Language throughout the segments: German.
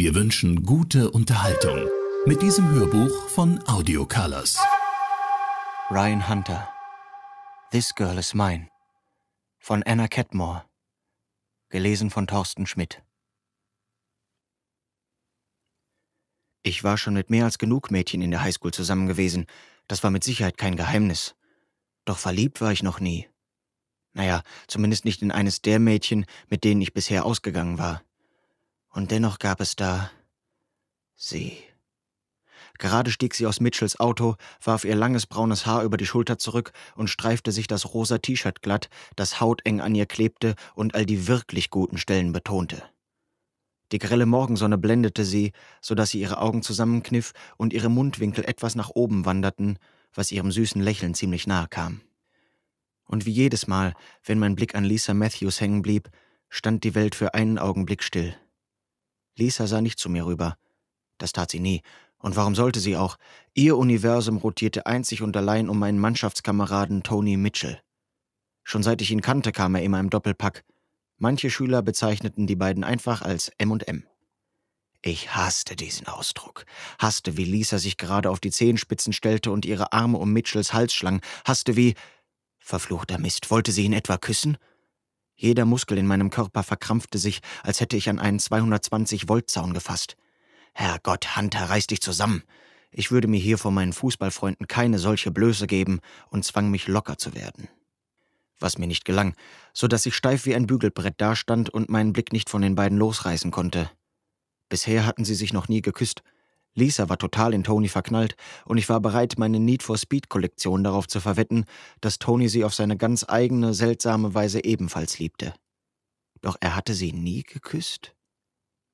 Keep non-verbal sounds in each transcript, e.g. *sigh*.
Wir wünschen gute Unterhaltung mit diesem Hörbuch von Audio Colors. Ryan Hunter. This Girl is Mine. Von Anna Catmore. Gelesen von Thorsten Schmidt. Ich war schon mit mehr als genug Mädchen in der Highschool zusammen gewesen. Das war mit Sicherheit kein Geheimnis. Doch verliebt war ich noch nie. Naja, zumindest nicht in eines der Mädchen, mit denen ich bisher ausgegangen war. Und dennoch gab es da sie. Gerade stieg sie aus Mitchells Auto, warf ihr langes braunes Haar über die Schulter zurück und streifte sich das rosa T-Shirt glatt, das hauteng an ihr klebte und all die wirklich guten Stellen betonte. Die grelle Morgensonne blendete sie, so dass sie ihre Augen zusammenkniff und ihre Mundwinkel etwas nach oben wanderten, was ihrem süßen Lächeln ziemlich nahe kam. Und wie jedes Mal, wenn mein Blick an Lisa Matthews hängen blieb, stand die Welt für einen Augenblick still. Lisa sah nicht zu mir rüber. Das tat sie nie. Und warum sollte sie auch? Ihr Universum rotierte einzig und allein um meinen Mannschaftskameraden Tony Mitchell. Schon seit ich ihn kannte, kam er immer im Doppelpack. Manche Schüler bezeichneten die beiden einfach als M und M. Ich hasste diesen Ausdruck, hasste, wie Lisa sich gerade auf die Zehenspitzen stellte und ihre Arme um Mitchells Hals schlang, hasste wie Verfluchter Mist, wollte sie ihn etwa küssen? Jeder Muskel in meinem Körper verkrampfte sich, als hätte ich an einen 220-Volt-Zaun gefasst. Herrgott, Hunter, reiß dich zusammen! Ich würde mir hier vor meinen Fußballfreunden keine solche Blöße geben und zwang mich locker zu werden. Was mir nicht gelang, so dass ich steif wie ein Bügelbrett dastand und meinen Blick nicht von den beiden losreißen konnte. Bisher hatten sie sich noch nie geküsst, Lisa war total in Tony verknallt und ich war bereit, meine Need for Speed-Kollektion darauf zu verwetten, dass Tony sie auf seine ganz eigene, seltsame Weise ebenfalls liebte. Doch er hatte sie nie geküsst.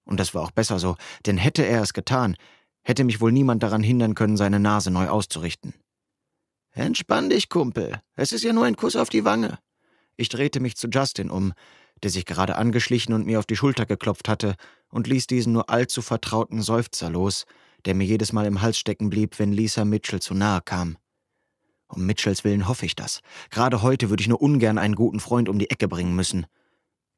Und das war auch besser so, denn hätte er es getan, hätte mich wohl niemand daran hindern können, seine Nase neu auszurichten. Entspann dich, Kumpel. Es ist ja nur ein Kuss auf die Wange. Ich drehte mich zu Justin um, der sich gerade angeschlichen und mir auf die Schulter geklopft hatte, und ließ diesen nur allzu vertrauten Seufzer los, der mir jedes Mal im Hals stecken blieb, wenn Lisa Mitchell zu nahe kam. Um Mitchells Willen hoffe ich das. Gerade heute würde ich nur ungern einen guten Freund um die Ecke bringen müssen.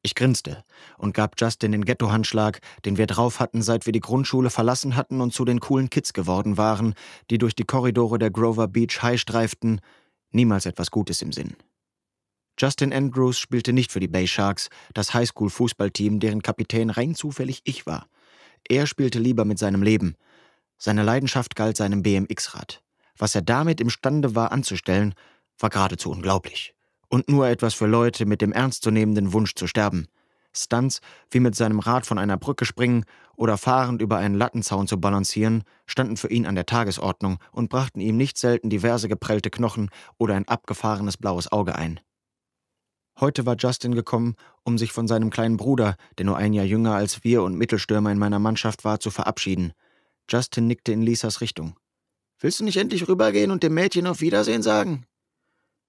Ich grinste und gab Justin den Ghetto-Handschlag, den wir drauf hatten, seit wir die Grundschule verlassen hatten und zu den coolen Kids geworden waren, die durch die Korridore der Grover Beach High streiften, niemals etwas Gutes im Sinn. Justin Andrews spielte nicht für die Bay Sharks, das Highschool-Fußballteam, deren Kapitän rein zufällig ich war. Er spielte lieber mit seinem Leben – seine Leidenschaft galt seinem BMX-Rad. Was er damit imstande war anzustellen, war geradezu unglaublich. Und nur etwas für Leute mit dem ernstzunehmenden Wunsch zu sterben. Stunts wie mit seinem Rad von einer Brücke springen oder fahrend über einen Lattenzaun zu balancieren, standen für ihn an der Tagesordnung und brachten ihm nicht selten diverse geprellte Knochen oder ein abgefahrenes blaues Auge ein. Heute war Justin gekommen, um sich von seinem kleinen Bruder, der nur ein Jahr jünger als wir und Mittelstürmer in meiner Mannschaft war, zu verabschieden – Justin nickte in Lisas Richtung. Willst du nicht endlich rübergehen und dem Mädchen auf Wiedersehen sagen?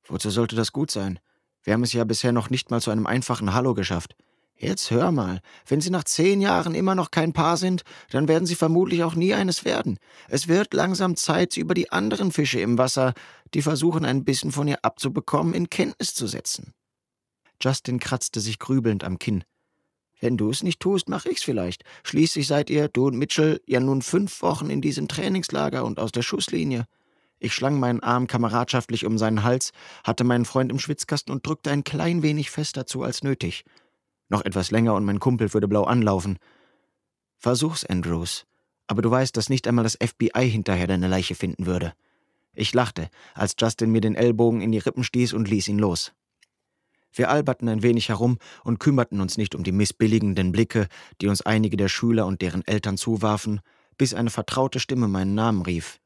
Wozu sollte das gut sein? Wir haben es ja bisher noch nicht mal zu einem einfachen Hallo geschafft. Jetzt hör mal, wenn Sie nach zehn Jahren immer noch kein Paar sind, dann werden Sie vermutlich auch nie eines werden. Es wird langsam Zeit, Sie über die anderen Fische im Wasser, die versuchen, ein bisschen von ihr abzubekommen, in Kenntnis zu setzen. Justin kratzte sich grübelnd am Kinn. Wenn du es nicht tust, mach ich's vielleicht. Schließlich seid ihr, du und Mitchell, ja nun fünf Wochen in diesem Trainingslager und aus der Schusslinie. Ich schlang meinen Arm kameradschaftlich um seinen Hals, hatte meinen Freund im Schwitzkasten und drückte ein klein wenig fester zu als nötig. Noch etwas länger und mein Kumpel würde blau anlaufen. Versuch's, Andrews. Aber du weißt, dass nicht einmal das FBI hinterher deine Leiche finden würde. Ich lachte, als Justin mir den Ellbogen in die Rippen stieß und ließ ihn los. Wir alberten ein wenig herum und kümmerten uns nicht um die missbilligenden Blicke, die uns einige der Schüler und deren Eltern zuwarfen, bis eine vertraute Stimme meinen Namen rief.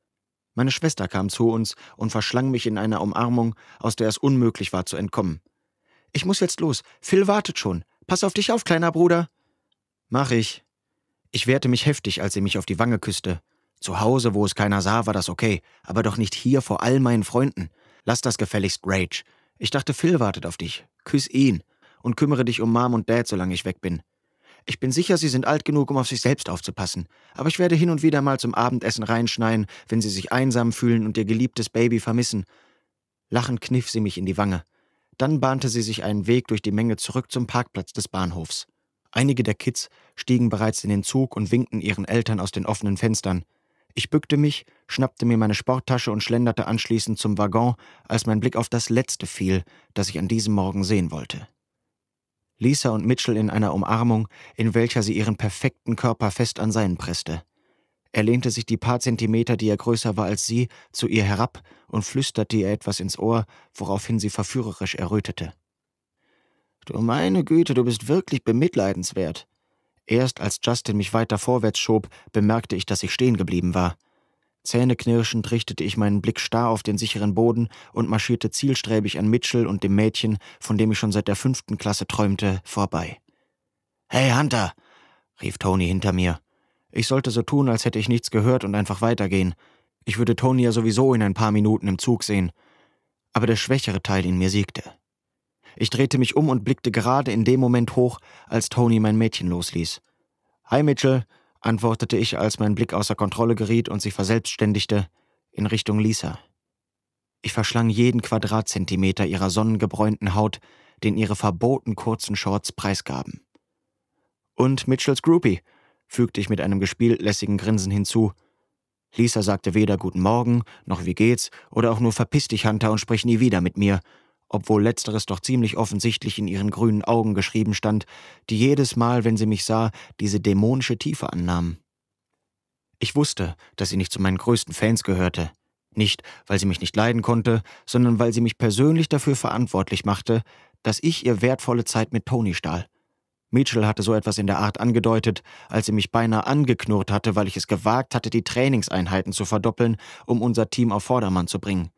Meine Schwester kam zu uns und verschlang mich in einer Umarmung, aus der es unmöglich war zu entkommen. Ich muss jetzt los. Phil wartet schon. Pass auf dich auf, kleiner Bruder. Mach ich. Ich wehrte mich heftig, als sie mich auf die Wange küsste. Zu Hause, wo es keiner sah, war das okay, aber doch nicht hier vor all meinen Freunden. Lass das gefälligst Rage. Ich dachte, Phil wartet auf dich. Küss ihn und kümmere dich um Mom und Dad, solange ich weg bin. Ich bin sicher, sie sind alt genug, um auf sich selbst aufzupassen, aber ich werde hin und wieder mal zum Abendessen reinschneien, wenn sie sich einsam fühlen und ihr geliebtes Baby vermissen. Lachend kniff sie mich in die Wange. Dann bahnte sie sich einen Weg durch die Menge zurück zum Parkplatz des Bahnhofs. Einige der Kids stiegen bereits in den Zug und winkten ihren Eltern aus den offenen Fenstern. Ich bückte mich, schnappte mir meine Sporttasche und schlenderte anschließend zum Waggon, als mein Blick auf das Letzte fiel, das ich an diesem Morgen sehen wollte. Lisa und Mitchell in einer Umarmung, in welcher sie ihren perfekten Körper fest an seinen presste. Er lehnte sich die paar Zentimeter, die er größer war als sie, zu ihr herab und flüsterte ihr etwas ins Ohr, woraufhin sie verführerisch errötete. Du meine Güte, du bist wirklich bemitleidenswert. Erst als Justin mich weiter vorwärts schob, bemerkte ich, dass ich stehen geblieben war. Zähneknirschend richtete ich meinen Blick starr auf den sicheren Boden und marschierte zielstrebig an Mitchell und dem Mädchen, von dem ich schon seit der fünften Klasse träumte, vorbei. Hey, Hunter! rief Tony hinter mir. Ich sollte so tun, als hätte ich nichts gehört und einfach weitergehen. Ich würde Tony ja sowieso in ein paar Minuten im Zug sehen. Aber der schwächere Teil in mir siegte. Ich drehte mich um und blickte gerade in dem Moment hoch, als Tony mein Mädchen losließ. Hi Mitchell, antwortete ich, als mein Blick außer Kontrolle geriet und sich verselbstständigte, in Richtung Lisa. Ich verschlang jeden Quadratzentimeter ihrer sonnengebräunten Haut, den ihre verboten kurzen Shorts preisgaben. Und Mitchells Groupie, fügte ich mit einem gespielt lässigen Grinsen hinzu. Lisa sagte weder Guten Morgen, noch Wie geht's, oder auch nur Verpiss dich, Hunter, und sprich nie wieder mit mir, obwohl letzteres doch ziemlich offensichtlich in ihren grünen Augen geschrieben stand, die jedes Mal, wenn sie mich sah, diese dämonische Tiefe annahm. Ich wusste, dass sie nicht zu meinen größten Fans gehörte. Nicht, weil sie mich nicht leiden konnte, sondern weil sie mich persönlich dafür verantwortlich machte, dass ich ihr wertvolle Zeit mit Tony stahl. Mitchell hatte so etwas in der Art angedeutet, als sie mich beinahe angeknurrt hatte, weil ich es gewagt hatte, die Trainingseinheiten zu verdoppeln, um unser Team auf Vordermann zu bringen.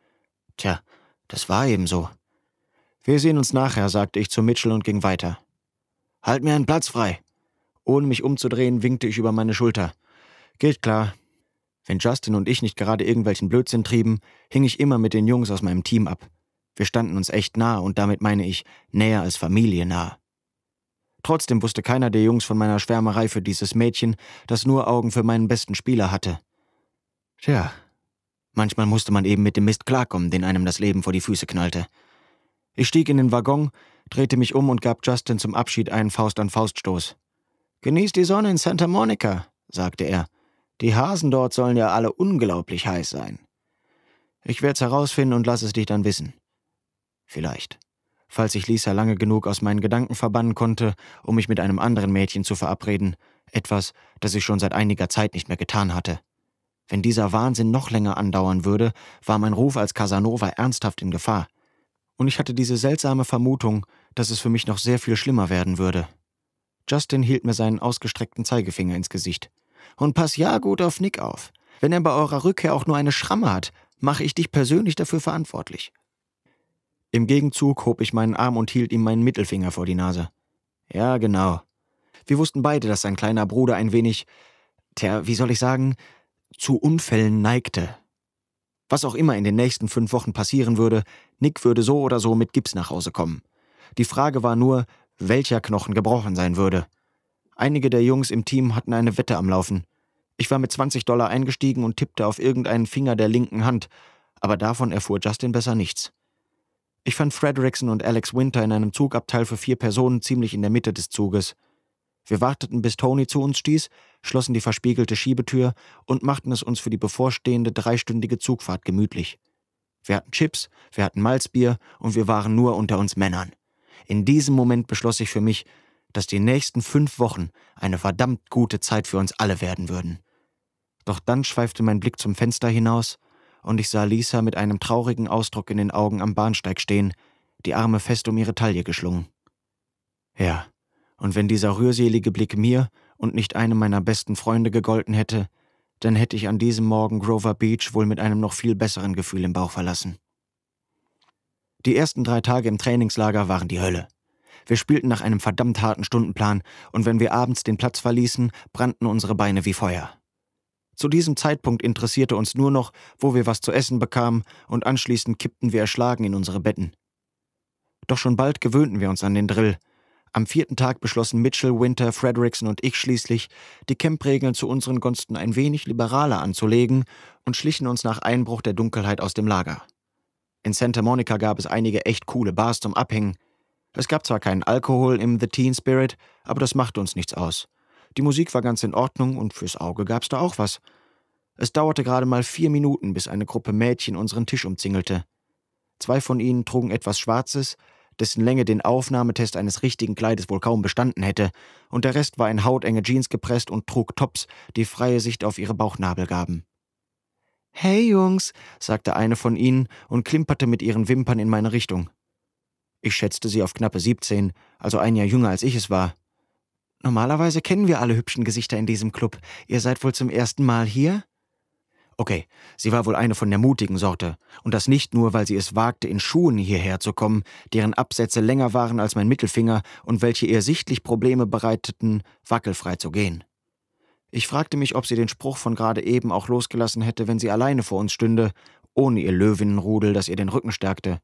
Tja, das war eben so. Wir sehen uns nachher, sagte ich zu Mitchell und ging weiter. Halt mir einen Platz frei. Ohne mich umzudrehen, winkte ich über meine Schulter. Geht klar. Wenn Justin und ich nicht gerade irgendwelchen Blödsinn trieben, hing ich immer mit den Jungs aus meinem Team ab. Wir standen uns echt nah und damit meine ich näher als Familie nah. Trotzdem wusste keiner der Jungs von meiner Schwärmerei für dieses Mädchen, das nur Augen für meinen besten Spieler hatte. Tja, manchmal musste man eben mit dem Mist klarkommen, den einem das Leben vor die Füße knallte. Ich stieg in den Waggon, drehte mich um und gab Justin zum Abschied einen Faust-an-Faust-Stoß. Genieß die Sonne in Santa Monica, sagte er. Die Hasen dort sollen ja alle unglaublich heiß sein. Ich werd's herausfinden und lass es dich dann wissen. Vielleicht. Falls ich Lisa lange genug aus meinen Gedanken verbannen konnte, um mich mit einem anderen Mädchen zu verabreden, etwas, das ich schon seit einiger Zeit nicht mehr getan hatte. Wenn dieser Wahnsinn noch länger andauern würde, war mein Ruf als Casanova ernsthaft in Gefahr und ich hatte diese seltsame Vermutung, dass es für mich noch sehr viel schlimmer werden würde. Justin hielt mir seinen ausgestreckten Zeigefinger ins Gesicht. Und pass ja gut auf Nick auf. Wenn er bei eurer Rückkehr auch nur eine Schramme hat, mache ich dich persönlich dafür verantwortlich. Im Gegenzug hob ich meinen Arm und hielt ihm meinen Mittelfinger vor die Nase. Ja, genau. Wir wussten beide, dass sein kleiner Bruder ein wenig, tja, wie soll ich sagen, zu Unfällen neigte. Was auch immer in den nächsten fünf Wochen passieren würde, Nick würde so oder so mit Gips nach Hause kommen. Die Frage war nur, welcher Knochen gebrochen sein würde. Einige der Jungs im Team hatten eine Wette am Laufen. Ich war mit 20 Dollar eingestiegen und tippte auf irgendeinen Finger der linken Hand, aber davon erfuhr Justin besser nichts. Ich fand Frederickson und Alex Winter in einem Zugabteil für vier Personen ziemlich in der Mitte des Zuges. Wir warteten, bis Tony zu uns stieß, schlossen die verspiegelte Schiebetür und machten es uns für die bevorstehende dreistündige Zugfahrt gemütlich. Wir hatten Chips, wir hatten Malzbier und wir waren nur unter uns Männern. In diesem Moment beschloss ich für mich, dass die nächsten fünf Wochen eine verdammt gute Zeit für uns alle werden würden. Doch dann schweifte mein Blick zum Fenster hinaus und ich sah Lisa mit einem traurigen Ausdruck in den Augen am Bahnsteig stehen, die Arme fest um ihre Taille geschlungen. Ja, und wenn dieser rührselige Blick mir und nicht einem meiner besten Freunde gegolten hätte, dann hätte ich an diesem Morgen Grover Beach wohl mit einem noch viel besseren Gefühl im Bauch verlassen. Die ersten drei Tage im Trainingslager waren die Hölle. Wir spielten nach einem verdammt harten Stundenplan, und wenn wir abends den Platz verließen, brannten unsere Beine wie Feuer. Zu diesem Zeitpunkt interessierte uns nur noch, wo wir was zu essen bekamen, und anschließend kippten wir erschlagen in unsere Betten. Doch schon bald gewöhnten wir uns an den Drill, am vierten Tag beschlossen Mitchell, Winter, Frederickson und ich schließlich, die Camp-Regeln zu unseren Gunsten ein wenig liberaler anzulegen und schlichen uns nach Einbruch der Dunkelheit aus dem Lager. In Santa Monica gab es einige echt coole Bars zum Abhängen. Es gab zwar keinen Alkohol im The Teen Spirit, aber das machte uns nichts aus. Die Musik war ganz in Ordnung und fürs Auge gab es da auch was. Es dauerte gerade mal vier Minuten, bis eine Gruppe Mädchen unseren Tisch umzingelte. Zwei von ihnen trugen etwas Schwarzes, dessen Länge den Aufnahmetest eines richtigen Kleides wohl kaum bestanden hätte, und der Rest war in hautenge Jeans gepresst und trug Tops, die freie Sicht auf ihre Bauchnabel gaben. Hey Jungs, sagte eine von ihnen und klimperte mit ihren Wimpern in meine Richtung. Ich schätzte sie auf knappe 17, also ein Jahr jünger als ich es war. Normalerweise kennen wir alle hübschen Gesichter in diesem Club. Ihr seid wohl zum ersten Mal hier? Okay, sie war wohl eine von der mutigen Sorte, und das nicht nur, weil sie es wagte, in Schuhen hierher zu kommen, deren Absätze länger waren als mein Mittelfinger und welche ihr sichtlich Probleme bereiteten, wackelfrei zu gehen. Ich fragte mich, ob sie den Spruch von gerade eben auch losgelassen hätte, wenn sie alleine vor uns stünde, ohne ihr Löwinnenrudel, das ihr den Rücken stärkte.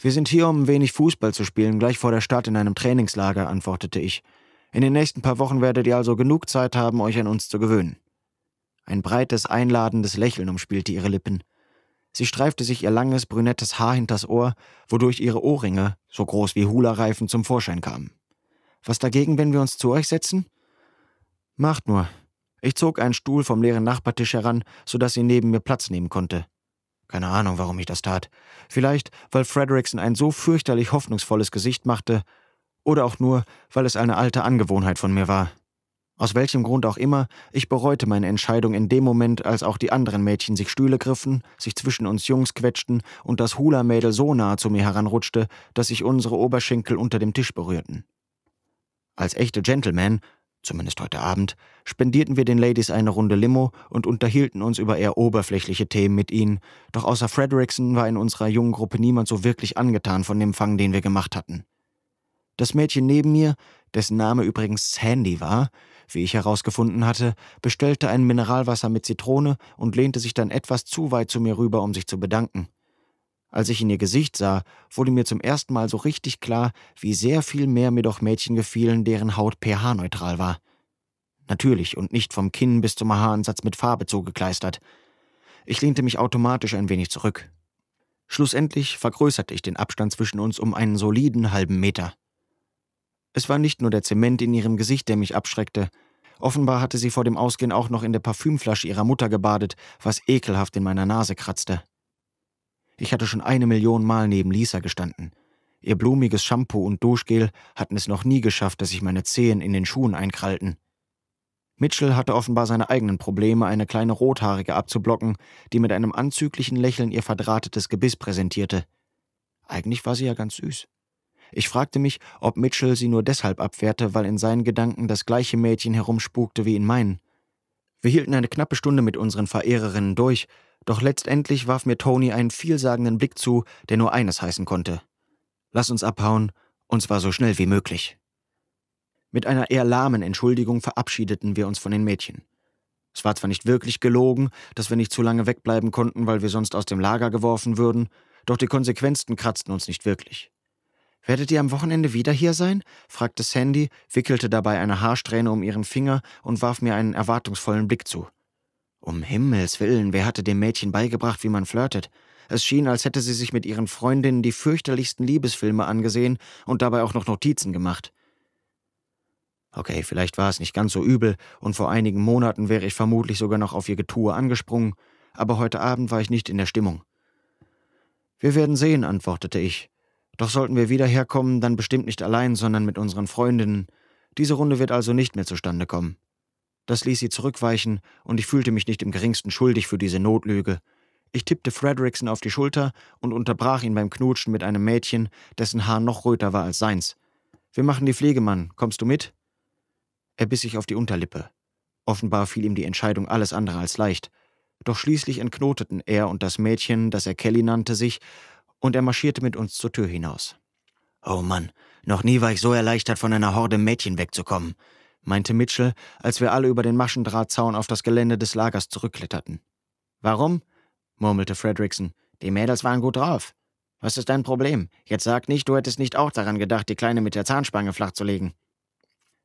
Wir sind hier, um ein wenig Fußball zu spielen, gleich vor der Stadt in einem Trainingslager, antwortete ich. In den nächsten paar Wochen werdet ihr also genug Zeit haben, euch an uns zu gewöhnen. Ein breites, einladendes Lächeln umspielte ihre Lippen. Sie streifte sich ihr langes, brünettes Haar hinters Ohr, wodurch ihre Ohrringe, so groß wie Hula-Reifen, zum Vorschein kamen. Was dagegen, wenn wir uns zu euch setzen? Macht nur. Ich zog einen Stuhl vom leeren Nachbartisch heran, sodass sie neben mir Platz nehmen konnte. Keine Ahnung, warum ich das tat. Vielleicht, weil Frederickson ein so fürchterlich hoffnungsvolles Gesicht machte, oder auch nur, weil es eine alte Angewohnheit von mir war. Aus welchem Grund auch immer, ich bereute meine Entscheidung in dem Moment, als auch die anderen Mädchen sich Stühle griffen, sich zwischen uns Jungs quetschten und das Hula-Mädel so nahe zu mir heranrutschte, dass sich unsere Oberschenkel unter dem Tisch berührten. Als echte Gentlemen, zumindest heute Abend, spendierten wir den Ladies eine Runde Limo und unterhielten uns über eher oberflächliche Themen mit ihnen, doch außer Frederickson war in unserer jungen Gruppe niemand so wirklich angetan von dem Fang, den wir gemacht hatten. Das Mädchen neben mir, dessen Name übrigens Sandy war, wie ich herausgefunden hatte, bestellte ein Mineralwasser mit Zitrone und lehnte sich dann etwas zu weit zu mir rüber, um sich zu bedanken. Als ich in ihr Gesicht sah, wurde mir zum ersten Mal so richtig klar, wie sehr viel mehr mir doch Mädchen gefielen, deren Haut pH-neutral war. Natürlich und nicht vom Kinn bis zum Haaransatz mit Farbe zugekleistert. Ich lehnte mich automatisch ein wenig zurück. Schlussendlich vergrößerte ich den Abstand zwischen uns um einen soliden halben Meter. Es war nicht nur der Zement in ihrem Gesicht, der mich abschreckte. Offenbar hatte sie vor dem Ausgehen auch noch in der Parfümflasche ihrer Mutter gebadet, was ekelhaft in meiner Nase kratzte. Ich hatte schon eine Million Mal neben Lisa gestanden. Ihr blumiges Shampoo und Duschgel hatten es noch nie geschafft, dass sich meine Zehen in den Schuhen einkrallten. Mitchell hatte offenbar seine eigenen Probleme, eine kleine Rothaarige abzublocken, die mit einem anzüglichen Lächeln ihr verdrahtetes Gebiss präsentierte. Eigentlich war sie ja ganz süß. Ich fragte mich, ob Mitchell sie nur deshalb abwehrte, weil in seinen Gedanken das gleiche Mädchen herumspukte wie in meinen. Wir hielten eine knappe Stunde mit unseren Verehrerinnen durch, doch letztendlich warf mir Tony einen vielsagenden Blick zu, der nur eines heißen konnte. Lass uns abhauen, und zwar so schnell wie möglich. Mit einer eher lahmen Entschuldigung verabschiedeten wir uns von den Mädchen. Es war zwar nicht wirklich gelogen, dass wir nicht zu lange wegbleiben konnten, weil wir sonst aus dem Lager geworfen würden, doch die Konsequenzen kratzten uns nicht wirklich. Werdet ihr am Wochenende wieder hier sein? fragte Sandy, wickelte dabei eine Haarsträhne um ihren Finger und warf mir einen erwartungsvollen Blick zu. Um Himmels willen, wer hatte dem Mädchen beigebracht, wie man flirtet? Es schien, als hätte sie sich mit ihren Freundinnen die fürchterlichsten Liebesfilme angesehen und dabei auch noch Notizen gemacht. Okay, vielleicht war es nicht ganz so übel, und vor einigen Monaten wäre ich vermutlich sogar noch auf ihr Getue angesprungen, aber heute Abend war ich nicht in der Stimmung. Wir werden sehen, antwortete ich doch sollten wir wieder herkommen, dann bestimmt nicht allein, sondern mit unseren Freundinnen. Diese Runde wird also nicht mehr zustande kommen. Das ließ sie zurückweichen, und ich fühlte mich nicht im geringsten schuldig für diese Notlüge. Ich tippte Frederickson auf die Schulter und unterbrach ihn beim Knutschen mit einem Mädchen, dessen Haar noch röter war als seins. Wir machen die Pflegemann. Kommst du mit? Er biss sich auf die Unterlippe. Offenbar fiel ihm die Entscheidung alles andere als leicht. Doch schließlich entknoteten er und das Mädchen, das er Kelly nannte, sich, und er marschierte mit uns zur Tür hinaus. Oh Mann, noch nie war ich so erleichtert, von einer Horde Mädchen wegzukommen, meinte Mitchell, als wir alle über den Maschendrahtzaun auf das Gelände des Lagers zurückkletterten. Warum? murmelte Fredrickson. Die Mädels waren gut drauf. Was ist dein Problem? Jetzt sag nicht, du hättest nicht auch daran gedacht, die Kleine mit der Zahnspange flach zu legen.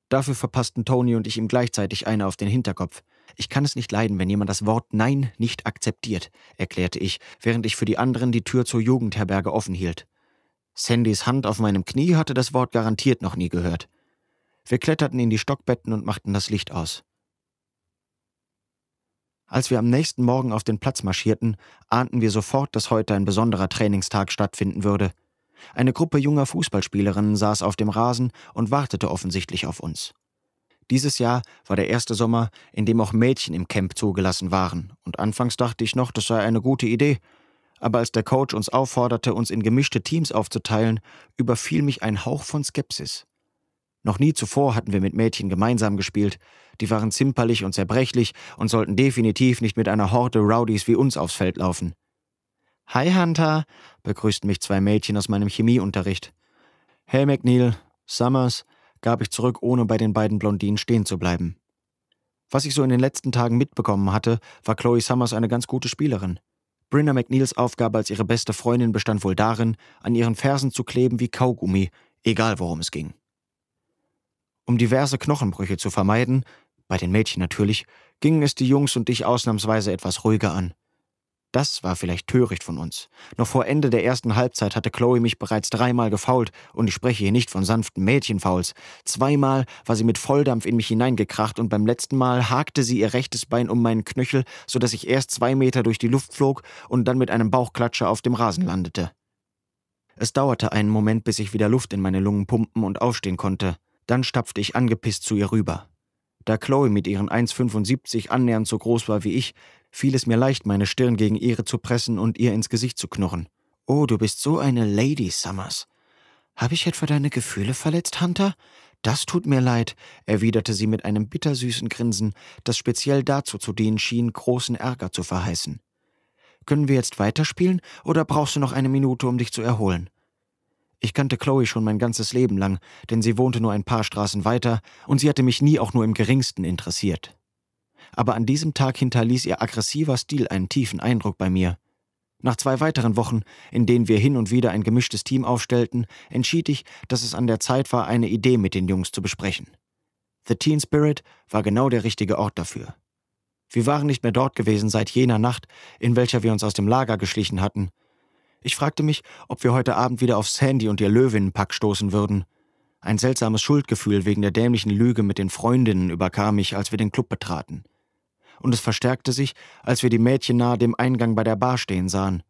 Dafür verpassten Tony und ich ihm gleichzeitig eine auf den Hinterkopf. Ich kann es nicht leiden, wenn jemand das Wort Nein nicht akzeptiert, erklärte ich, während ich für die anderen die Tür zur Jugendherberge offen hielt. Sandys Hand auf meinem Knie hatte das Wort garantiert noch nie gehört. Wir kletterten in die Stockbetten und machten das Licht aus. Als wir am nächsten Morgen auf den Platz marschierten, ahnten wir sofort, dass heute ein besonderer Trainingstag stattfinden würde. Eine Gruppe junger Fußballspielerinnen saß auf dem Rasen und wartete offensichtlich auf uns. Dieses Jahr war der erste Sommer, in dem auch Mädchen im Camp zugelassen waren, und anfangs dachte ich noch, das sei eine gute Idee. Aber als der Coach uns aufforderte, uns in gemischte Teams aufzuteilen, überfiel mich ein Hauch von Skepsis. Noch nie zuvor hatten wir mit Mädchen gemeinsam gespielt. Die waren zimperlich und zerbrechlich und sollten definitiv nicht mit einer Horde Rowdies wie uns aufs Feld laufen. Hi, Hunter, begrüßten mich zwei Mädchen aus meinem Chemieunterricht. Hey, McNeil, Summers, gab ich zurück, ohne bei den beiden Blondinen stehen zu bleiben. Was ich so in den letzten Tagen mitbekommen hatte, war Chloe Summers eine ganz gute Spielerin. Brinna McNeils Aufgabe als ihre beste Freundin bestand wohl darin, an ihren Fersen zu kleben wie Kaugummi, egal worum es ging. Um diverse Knochenbrüche zu vermeiden, bei den Mädchen natürlich, gingen es die Jungs und ich ausnahmsweise etwas ruhiger an. Das war vielleicht töricht von uns. Noch vor Ende der ersten Halbzeit hatte Chloe mich bereits dreimal gefault und ich spreche hier nicht von sanften Mädchenfouls. Zweimal war sie mit Volldampf in mich hineingekracht und beim letzten Mal hakte sie ihr rechtes Bein um meinen Knöchel, sodass ich erst zwei Meter durch die Luft flog und dann mit einem Bauchklatscher auf dem Rasen landete. Es dauerte einen Moment, bis ich wieder Luft in meine Lungen pumpen und aufstehen konnte. Dann stapfte ich angepisst zu ihr rüber. Da Chloe mit ihren 1,75 annähernd so groß war wie ich, fiel es mir leicht, meine Stirn gegen ihre zu pressen und ihr ins Gesicht zu knurren. Oh, du bist so eine Lady, Summers. Habe ich etwa deine Gefühle verletzt, Hunter? Das tut mir leid, erwiderte sie mit einem bittersüßen Grinsen, das speziell dazu zu dienen schien, großen Ärger zu verheißen. Können wir jetzt weiterspielen, oder brauchst du noch eine Minute, um dich zu erholen? Ich kannte Chloe schon mein ganzes Leben lang, denn sie wohnte nur ein paar Straßen weiter, und sie hatte mich nie auch nur im geringsten interessiert aber an diesem Tag hinterließ ihr aggressiver Stil einen tiefen Eindruck bei mir. Nach zwei weiteren Wochen, in denen wir hin und wieder ein gemischtes Team aufstellten, entschied ich, dass es an der Zeit war, eine Idee mit den Jungs zu besprechen. The Teen Spirit war genau der richtige Ort dafür. Wir waren nicht mehr dort gewesen seit jener Nacht, in welcher wir uns aus dem Lager geschlichen hatten. Ich fragte mich, ob wir heute Abend wieder auf Sandy und ihr Löwinnenpack stoßen würden. Ein seltsames Schuldgefühl wegen der dämlichen Lüge mit den Freundinnen überkam mich, als wir den Club betraten und es verstärkte sich, als wir die Mädchen nahe dem Eingang bei der Bar stehen sahen.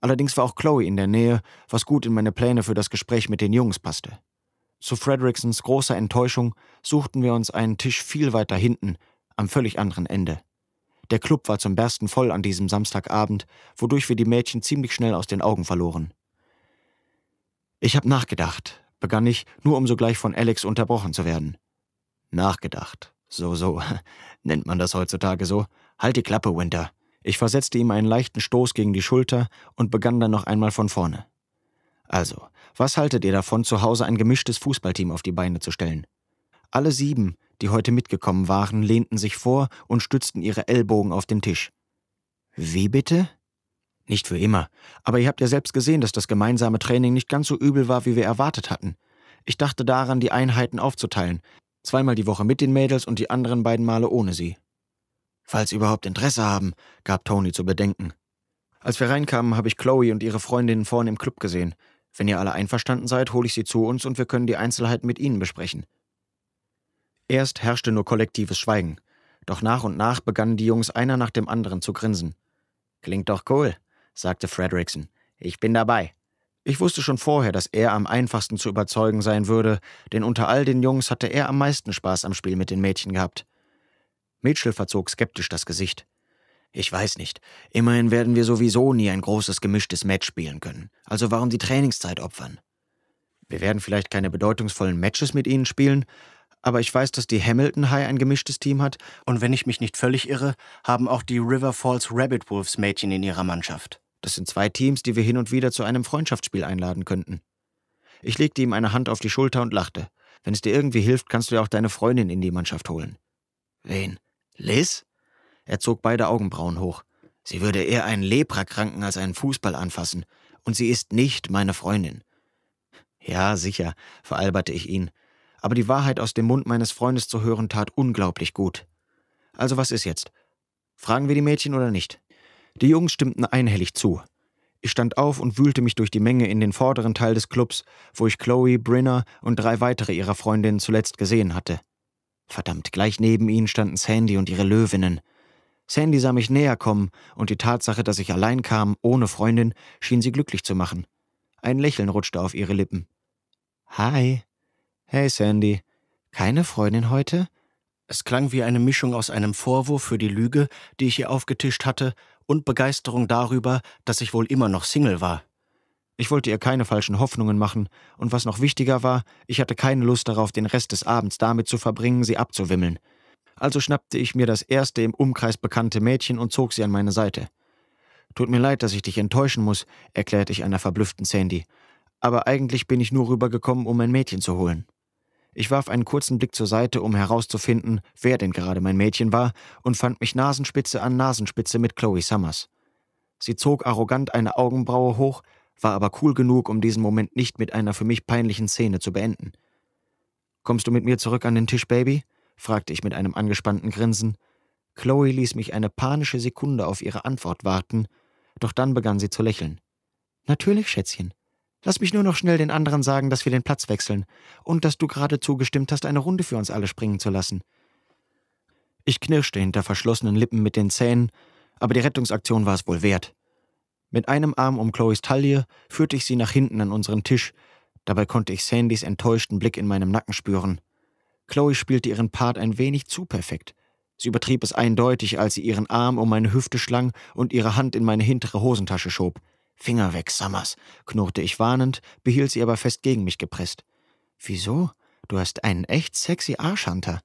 Allerdings war auch Chloe in der Nähe, was gut in meine Pläne für das Gespräch mit den Jungs passte. Zu Fredericksons großer Enttäuschung suchten wir uns einen Tisch viel weiter hinten, am völlig anderen Ende. Der Club war zum Bersten voll an diesem Samstagabend, wodurch wir die Mädchen ziemlich schnell aus den Augen verloren. Ich habe nachgedacht, begann ich, nur um sogleich von Alex unterbrochen zu werden. Nachgedacht. So, so, *laughs* nennt man das heutzutage so. Halt die Klappe, Winter. Ich versetzte ihm einen leichten Stoß gegen die Schulter und begann dann noch einmal von vorne. Also, was haltet ihr davon, zu Hause ein gemischtes Fußballteam auf die Beine zu stellen? Alle sieben, die heute mitgekommen waren, lehnten sich vor und stützten ihre Ellbogen auf den Tisch. Wie bitte? Nicht für immer, aber ihr habt ja selbst gesehen, dass das gemeinsame Training nicht ganz so übel war, wie wir erwartet hatten. Ich dachte daran, die Einheiten aufzuteilen, Zweimal die Woche mit den Mädels und die anderen beiden Male ohne sie. Falls sie überhaupt Interesse haben, gab Tony zu bedenken. Als wir reinkamen, habe ich Chloe und ihre Freundinnen vorne im Club gesehen. Wenn ihr alle einverstanden seid, hole ich sie zu uns und wir können die Einzelheiten mit ihnen besprechen. Erst herrschte nur kollektives Schweigen. Doch nach und nach begannen die Jungs einer nach dem anderen zu grinsen. Klingt doch cool, sagte Fredrickson. Ich bin dabei. Ich wusste schon vorher, dass er am einfachsten zu überzeugen sein würde, denn unter all den Jungs hatte er am meisten Spaß am Spiel mit den Mädchen gehabt. Mitchell verzog skeptisch das Gesicht. Ich weiß nicht. Immerhin werden wir sowieso nie ein großes gemischtes Match spielen können. Also warum die Trainingszeit opfern? Wir werden vielleicht keine bedeutungsvollen Matches mit ihnen spielen, aber ich weiß, dass die Hamilton High ein gemischtes Team hat. Und wenn ich mich nicht völlig irre, haben auch die River Falls Rabbit Wolves Mädchen in ihrer Mannschaft. Das sind zwei Teams, die wir hin und wieder zu einem Freundschaftsspiel einladen könnten. Ich legte ihm eine Hand auf die Schulter und lachte. Wenn es dir irgendwie hilft, kannst du ja auch deine Freundin in die Mannschaft holen. Wen? Liz? Er zog beide Augenbrauen hoch. Sie würde eher einen Leprakranken als einen Fußball anfassen. Und sie ist nicht meine Freundin. Ja, sicher, veralberte ich ihn. Aber die Wahrheit aus dem Mund meines Freundes zu hören tat unglaublich gut. Also was ist jetzt? Fragen wir die Mädchen oder nicht? Die Jungs stimmten einhellig zu. Ich stand auf und wühlte mich durch die Menge in den vorderen Teil des Clubs, wo ich Chloe, Brinner und drei weitere ihrer Freundinnen zuletzt gesehen hatte. Verdammt, gleich neben ihnen standen Sandy und ihre Löwinnen. Sandy sah mich näher kommen, und die Tatsache, dass ich allein kam, ohne Freundin, schien sie glücklich zu machen. Ein Lächeln rutschte auf ihre Lippen. Hi. Hey, Sandy. Keine Freundin heute? Es klang wie eine Mischung aus einem Vorwurf für die Lüge, die ich ihr aufgetischt hatte, und Begeisterung darüber, dass ich wohl immer noch Single war. Ich wollte ihr keine falschen Hoffnungen machen, und was noch wichtiger war, ich hatte keine Lust darauf, den Rest des Abends damit zu verbringen, sie abzuwimmeln. Also schnappte ich mir das erste im Umkreis bekannte Mädchen und zog sie an meine Seite. Tut mir leid, dass ich dich enttäuschen muss, erklärte ich einer verblüfften Sandy. Aber eigentlich bin ich nur rübergekommen, um ein Mädchen zu holen. Ich warf einen kurzen Blick zur Seite, um herauszufinden, wer denn gerade mein Mädchen war, und fand mich Nasenspitze an Nasenspitze mit Chloe Summers. Sie zog arrogant eine Augenbraue hoch, war aber cool genug, um diesen Moment nicht mit einer für mich peinlichen Szene zu beenden. Kommst du mit mir zurück an den Tisch, Baby? fragte ich mit einem angespannten Grinsen. Chloe ließ mich eine panische Sekunde auf ihre Antwort warten, doch dann begann sie zu lächeln. Natürlich, Schätzchen. Lass mich nur noch schnell den anderen sagen, dass wir den Platz wechseln und dass du gerade zugestimmt hast, eine Runde für uns alle springen zu lassen. Ich knirschte hinter verschlossenen Lippen mit den Zähnen, aber die Rettungsaktion war es wohl wert. Mit einem Arm um Chloes Taille führte ich sie nach hinten an unseren Tisch, dabei konnte ich Sandys enttäuschten Blick in meinem Nacken spüren. Chloe spielte ihren Part ein wenig zu perfekt. Sie übertrieb es eindeutig, als sie ihren Arm um meine Hüfte schlang und ihre Hand in meine hintere Hosentasche schob. Finger weg, Summers, knurrte ich warnend, behielt sie aber fest gegen mich gepresst. Wieso? Du hast einen echt sexy Arschhunter.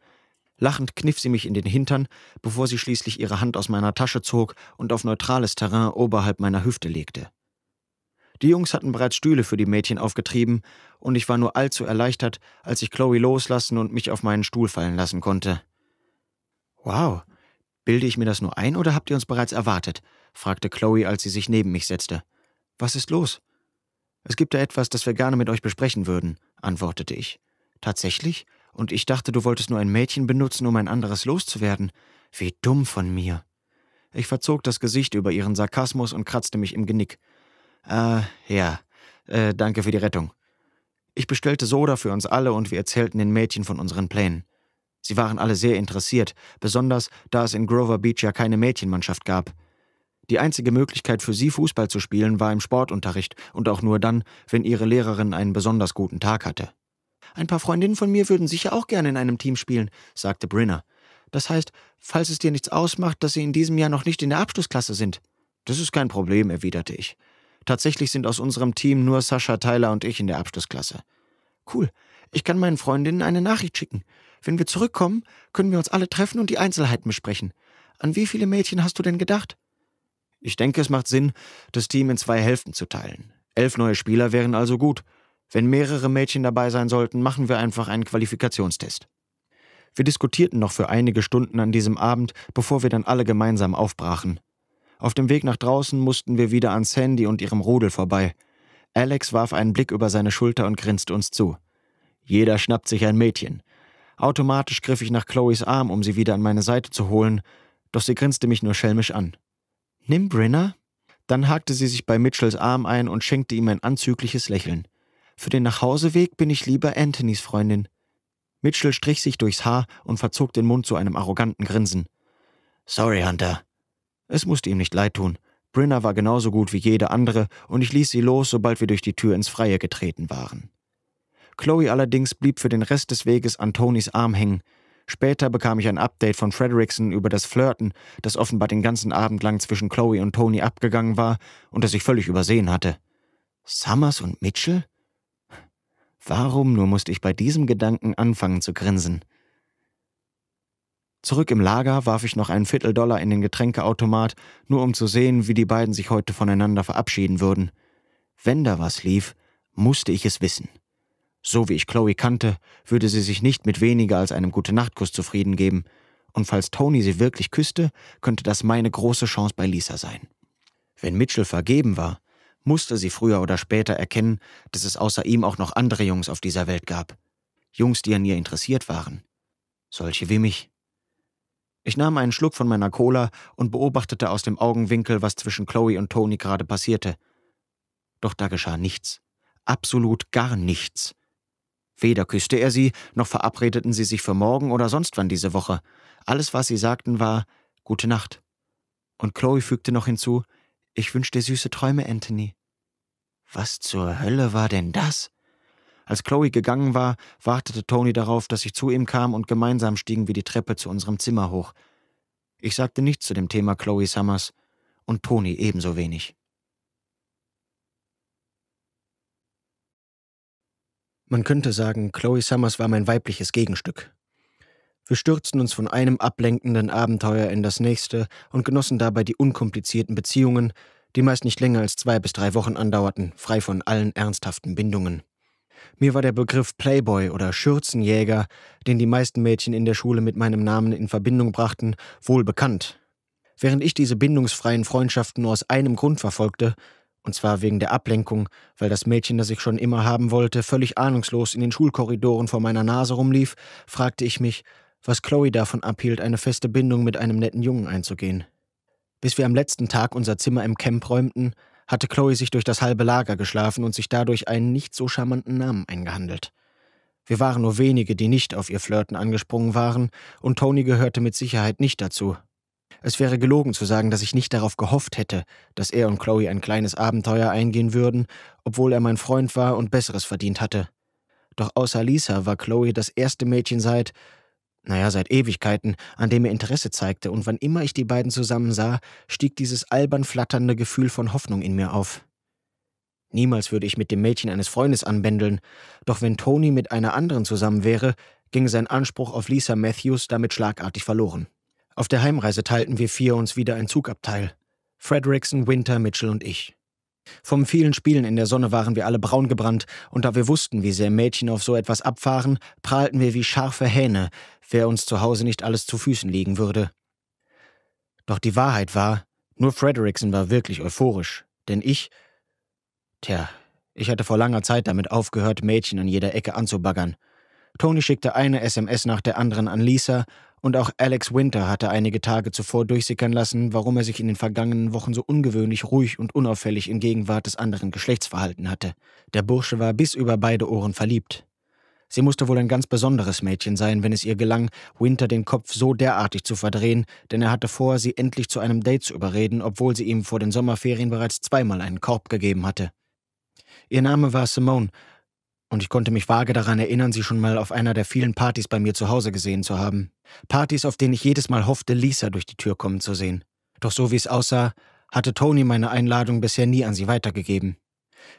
Lachend kniff sie mich in den Hintern, bevor sie schließlich ihre Hand aus meiner Tasche zog und auf neutrales Terrain oberhalb meiner Hüfte legte. Die Jungs hatten bereits Stühle für die Mädchen aufgetrieben, und ich war nur allzu erleichtert, als ich Chloe loslassen und mich auf meinen Stuhl fallen lassen konnte. Wow, bilde ich mir das nur ein oder habt ihr uns bereits erwartet? fragte Chloe, als sie sich neben mich setzte. Was ist los? Es gibt da etwas, das wir gerne mit euch besprechen würden, antwortete ich. Tatsächlich? Und ich dachte, du wolltest nur ein Mädchen benutzen, um ein anderes loszuwerden. Wie dumm von mir. Ich verzog das Gesicht über ihren Sarkasmus und kratzte mich im Genick. Äh, ja. Äh, danke für die Rettung. Ich bestellte Soda für uns alle und wir erzählten den Mädchen von unseren Plänen. Sie waren alle sehr interessiert, besonders da es in Grover Beach ja keine Mädchenmannschaft gab. Die einzige Möglichkeit für sie, Fußball zu spielen, war im Sportunterricht und auch nur dann, wenn ihre Lehrerin einen besonders guten Tag hatte. Ein paar Freundinnen von mir würden sicher auch gerne in einem Team spielen, sagte Brinner. Das heißt, falls es dir nichts ausmacht, dass sie in diesem Jahr noch nicht in der Abschlussklasse sind. Das ist kein Problem, erwiderte ich. Tatsächlich sind aus unserem Team nur Sascha, Tyler und ich in der Abschlussklasse. Cool. Ich kann meinen Freundinnen eine Nachricht schicken. Wenn wir zurückkommen, können wir uns alle treffen und die Einzelheiten besprechen. An wie viele Mädchen hast du denn gedacht? Ich denke, es macht Sinn, das Team in zwei Hälften zu teilen. Elf neue Spieler wären also gut. Wenn mehrere Mädchen dabei sein sollten, machen wir einfach einen Qualifikationstest. Wir diskutierten noch für einige Stunden an diesem Abend, bevor wir dann alle gemeinsam aufbrachen. Auf dem Weg nach draußen mussten wir wieder an Sandy und ihrem Rudel vorbei. Alex warf einen Blick über seine Schulter und grinste uns zu. Jeder schnappt sich ein Mädchen. Automatisch griff ich nach Chloes Arm, um sie wieder an meine Seite zu holen, doch sie grinste mich nur schelmisch an. Nimm Brenner? Dann hakte sie sich bei Mitchells Arm ein und schenkte ihm ein anzügliches Lächeln. Für den Nachhauseweg bin ich lieber Anthonys Freundin. Mitchell strich sich durchs Haar und verzog den Mund zu einem arroganten Grinsen. Sorry, Hunter. Es musste ihm nicht leid tun. Brinner war genauso gut wie jede andere und ich ließ sie los, sobald wir durch die Tür ins Freie getreten waren. Chloe allerdings blieb für den Rest des Weges an Tonys Arm hängen. Später bekam ich ein Update von Frederickson über das Flirten, das offenbar den ganzen Abend lang zwischen Chloe und Tony abgegangen war und das ich völlig übersehen hatte. Summers und Mitchell? Warum nur musste ich bei diesem Gedanken anfangen zu grinsen? Zurück im Lager warf ich noch einen Vierteldollar in den Getränkeautomat, nur um zu sehen, wie die beiden sich heute voneinander verabschieden würden. Wenn da was lief, musste ich es wissen. So wie ich Chloe kannte, würde sie sich nicht mit weniger als einem Gute-Nacht-Kuss zufrieden geben. Und falls Tony sie wirklich küsste, könnte das meine große Chance bei Lisa sein. Wenn Mitchell vergeben war, musste sie früher oder später erkennen, dass es außer ihm auch noch andere Jungs auf dieser Welt gab. Jungs, die an ihr interessiert waren. Solche wie mich. Ich nahm einen Schluck von meiner Cola und beobachtete aus dem Augenwinkel, was zwischen Chloe und Tony gerade passierte. Doch da geschah nichts. Absolut gar nichts. Weder küsste er sie, noch verabredeten sie sich für morgen oder sonst wann diese Woche. Alles, was sie sagten, war Gute Nacht. Und Chloe fügte noch hinzu Ich wünsche dir süße Träume, Anthony. Was zur Hölle war denn das? Als Chloe gegangen war, wartete Tony darauf, dass ich zu ihm kam und gemeinsam stiegen wir die Treppe zu unserem Zimmer hoch. Ich sagte nichts zu dem Thema Chloe Summers und Tony ebenso wenig. Man könnte sagen, Chloe Summers war mein weibliches Gegenstück. Wir stürzten uns von einem ablenkenden Abenteuer in das nächste und genossen dabei die unkomplizierten Beziehungen, die meist nicht länger als zwei bis drei Wochen andauerten, frei von allen ernsthaften Bindungen. Mir war der Begriff Playboy oder Schürzenjäger, den die meisten Mädchen in der Schule mit meinem Namen in Verbindung brachten, wohl bekannt. Während ich diese bindungsfreien Freundschaften nur aus einem Grund verfolgte, und zwar wegen der Ablenkung, weil das Mädchen, das ich schon immer haben wollte, völlig ahnungslos in den Schulkorridoren vor meiner Nase rumlief, fragte ich mich, was Chloe davon abhielt, eine feste Bindung mit einem netten Jungen einzugehen. Bis wir am letzten Tag unser Zimmer im Camp räumten, hatte Chloe sich durch das halbe Lager geschlafen und sich dadurch einen nicht so charmanten Namen eingehandelt. Wir waren nur wenige, die nicht auf ihr Flirten angesprungen waren, und Tony gehörte mit Sicherheit nicht dazu, es wäre gelogen zu sagen, dass ich nicht darauf gehofft hätte, dass er und Chloe ein kleines Abenteuer eingehen würden, obwohl er mein Freund war und Besseres verdient hatte. Doch außer Lisa war Chloe das erste Mädchen seit, naja, seit Ewigkeiten, an dem er Interesse zeigte, und wann immer ich die beiden zusammen sah, stieg dieses albern flatternde Gefühl von Hoffnung in mir auf. Niemals würde ich mit dem Mädchen eines Freundes anbändeln, doch wenn Tony mit einer anderen zusammen wäre, ging sein Anspruch auf Lisa Matthews damit schlagartig verloren. Auf der Heimreise teilten wir vier uns wieder ein Zugabteil. Fredrickson, Winter, Mitchell und ich. Vom vielen Spielen in der Sonne waren wir alle braun gebrannt, und da wir wussten, wie sehr Mädchen auf so etwas abfahren, prahlten wir wie scharfe Hähne, wer uns zu Hause nicht alles zu Füßen liegen würde. Doch die Wahrheit war, nur Frederickson war wirklich euphorisch, denn ich. Tja, ich hatte vor langer Zeit damit aufgehört, Mädchen an jeder Ecke anzubaggern. Tony schickte eine SMS nach der anderen an Lisa und auch Alex Winter hatte einige Tage zuvor durchsickern lassen, warum er sich in den vergangenen Wochen so ungewöhnlich ruhig und unauffällig in Gegenwart des anderen Geschlechts verhalten hatte. Der Bursche war bis über beide Ohren verliebt. Sie musste wohl ein ganz besonderes Mädchen sein, wenn es ihr gelang, Winter den Kopf so derartig zu verdrehen, denn er hatte vor, sie endlich zu einem Date zu überreden, obwohl sie ihm vor den Sommerferien bereits zweimal einen Korb gegeben hatte. Ihr Name war Simone, und ich konnte mich vage daran erinnern, sie schon mal auf einer der vielen Partys bei mir zu Hause gesehen zu haben. Partys, auf denen ich jedes Mal hoffte, Lisa durch die Tür kommen zu sehen. Doch so wie es aussah, hatte Tony meine Einladung bisher nie an sie weitergegeben.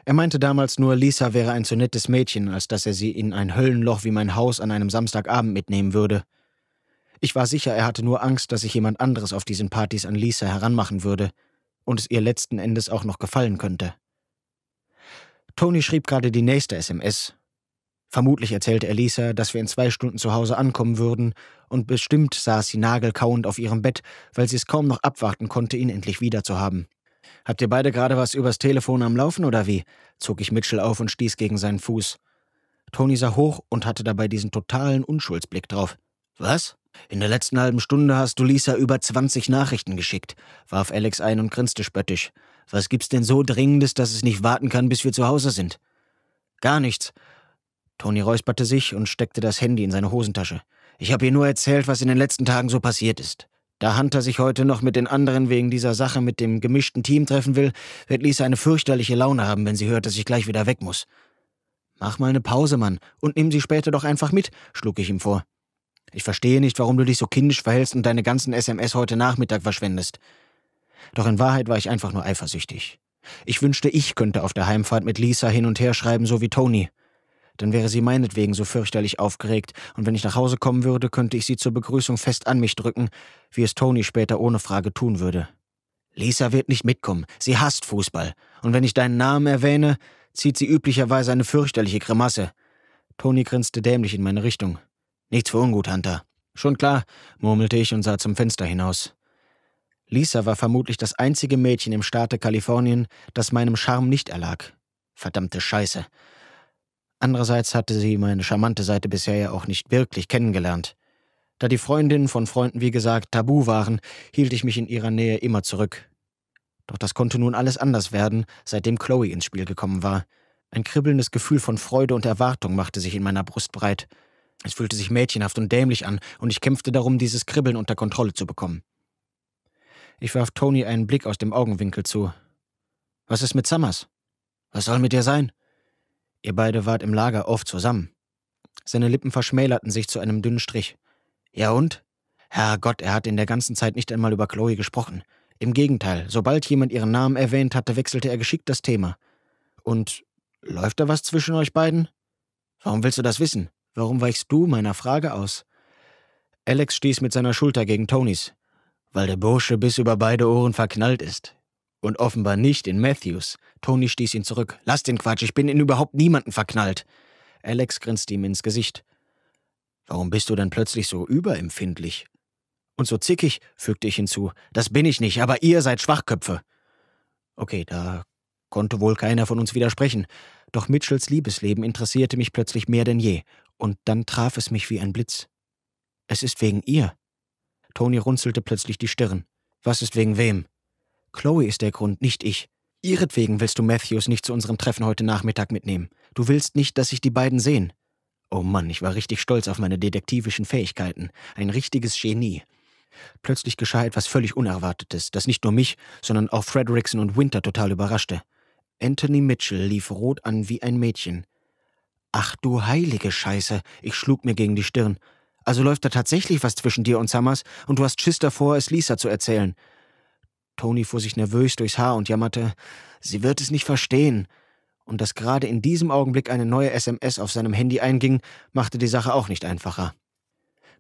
Er meinte damals nur, Lisa wäre ein zu nettes Mädchen, als dass er sie in ein Höllenloch wie mein Haus an einem Samstagabend mitnehmen würde. Ich war sicher, er hatte nur Angst, dass sich jemand anderes auf diesen Partys an Lisa heranmachen würde und es ihr letzten Endes auch noch gefallen könnte. Tony schrieb gerade die nächste SMS. Vermutlich erzählte er Lisa, dass wir in zwei Stunden zu Hause ankommen würden, und bestimmt saß sie nagelkauend auf ihrem Bett, weil sie es kaum noch abwarten konnte, ihn endlich wiederzuhaben. Habt ihr beide gerade was übers Telefon am Laufen oder wie? zog ich Mitchell auf und stieß gegen seinen Fuß. Tony sah hoch und hatte dabei diesen totalen Unschuldsblick drauf. Was? In der letzten halben Stunde hast du Lisa über 20 Nachrichten geschickt, warf Alex ein und grinste spöttisch. Was gibt's denn so Dringendes, dass es nicht warten kann, bis wir zu Hause sind? Gar nichts. Toni räusperte sich und steckte das Handy in seine Hosentasche. Ich habe ihr nur erzählt, was in den letzten Tagen so passiert ist. Da Hunter sich heute noch mit den anderen wegen dieser Sache mit dem gemischten Team treffen will, wird Lisa eine fürchterliche Laune haben, wenn sie hört, dass ich gleich wieder weg muss. Mach mal eine Pause, Mann, und nimm sie später doch einfach mit, schlug ich ihm vor. Ich verstehe nicht, warum du dich so kindisch verhältst und deine ganzen SMS heute Nachmittag verschwendest. Doch in Wahrheit war ich einfach nur eifersüchtig. Ich wünschte, ich könnte auf der Heimfahrt mit Lisa hin und her schreiben, so wie Toni. Dann wäre sie meinetwegen so fürchterlich aufgeregt, und wenn ich nach Hause kommen würde, könnte ich sie zur Begrüßung fest an mich drücken, wie es Toni später ohne Frage tun würde. Lisa wird nicht mitkommen, sie hasst Fußball, und wenn ich deinen Namen erwähne, zieht sie üblicherweise eine fürchterliche Grimasse. Toni grinste dämlich in meine Richtung. Nichts für ungut, Hunter. Schon klar, murmelte ich und sah zum Fenster hinaus. Lisa war vermutlich das einzige Mädchen im Staate Kalifornien, das meinem Charme nicht erlag. Verdammte Scheiße. Andererseits hatte sie meine charmante Seite bisher ja auch nicht wirklich kennengelernt. Da die Freundinnen von Freunden, wie gesagt, tabu waren, hielt ich mich in ihrer Nähe immer zurück. Doch das konnte nun alles anders werden, seitdem Chloe ins Spiel gekommen war. Ein kribbelndes Gefühl von Freude und Erwartung machte sich in meiner Brust breit. Es fühlte sich mädchenhaft und dämlich an, und ich kämpfte darum, dieses Kribbeln unter Kontrolle zu bekommen. Ich warf Tony einen Blick aus dem Augenwinkel zu. Was ist mit Summers? Was soll mit dir sein? Ihr beide wart im Lager oft zusammen. Seine Lippen verschmälerten sich zu einem dünnen Strich. Ja und? Herrgott, er hat in der ganzen Zeit nicht einmal über Chloe gesprochen. Im Gegenteil, sobald jemand ihren Namen erwähnt hatte, wechselte er geschickt das Thema. Und läuft da was zwischen euch beiden? Warum willst du das wissen? Warum weichst du meiner Frage aus? Alex stieß mit seiner Schulter gegen Tonys weil der Bursche bis über beide Ohren verknallt ist. Und offenbar nicht in Matthews. Tony stieß ihn zurück. Lass den Quatsch, ich bin in überhaupt niemanden verknallt. Alex grinste ihm ins Gesicht. Warum bist du denn plötzlich so überempfindlich? Und so zickig, fügte ich hinzu. Das bin ich nicht, aber ihr seid Schwachköpfe. Okay, da konnte wohl keiner von uns widersprechen. Doch Mitchells Liebesleben interessierte mich plötzlich mehr denn je. Und dann traf es mich wie ein Blitz. Es ist wegen ihr, Tony runzelte plötzlich die Stirn. Was ist wegen wem? Chloe ist der Grund, nicht ich. Ihretwegen willst du Matthews nicht zu unserem Treffen heute Nachmittag mitnehmen. Du willst nicht, dass sich die beiden sehen. Oh Mann, ich war richtig stolz auf meine detektivischen Fähigkeiten. Ein richtiges Genie. Plötzlich geschah etwas völlig Unerwartetes, das nicht nur mich, sondern auch Frederickson und Winter total überraschte. Anthony Mitchell lief rot an wie ein Mädchen. Ach du heilige Scheiße, ich schlug mir gegen die Stirn. Also läuft da tatsächlich was zwischen dir und Summers und du hast Schiss davor, es Lisa zu erzählen. Tony fuhr sich nervös durchs Haar und jammerte, sie wird es nicht verstehen. Und dass gerade in diesem Augenblick eine neue SMS auf seinem Handy einging, machte die Sache auch nicht einfacher.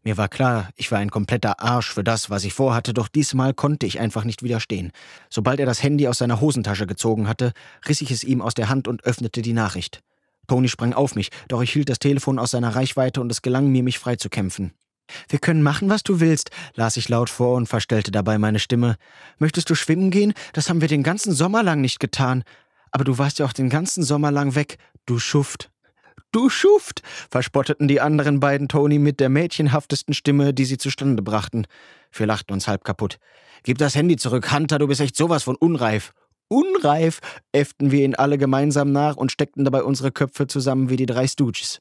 Mir war klar, ich war ein kompletter Arsch für das, was ich vorhatte, doch diesmal konnte ich einfach nicht widerstehen. Sobald er das Handy aus seiner Hosentasche gezogen hatte, riss ich es ihm aus der Hand und öffnete die Nachricht. Tony sprang auf mich, doch ich hielt das Telefon aus seiner Reichweite und es gelang mir, mich freizukämpfen. Wir können machen, was du willst, las ich laut vor und verstellte dabei meine Stimme. Möchtest du schwimmen gehen? Das haben wir den ganzen Sommer lang nicht getan. Aber du warst ja auch den ganzen Sommer lang weg, du Schuft. Du Schuft, verspotteten die anderen beiden Tony mit der mädchenhaftesten Stimme, die sie zustande brachten. Wir lachten uns halb kaputt. Gib das Handy zurück, Hunter, du bist echt sowas von unreif unreif, äfften wir ihn alle gemeinsam nach und steckten dabei unsere Köpfe zusammen wie die drei Stooges.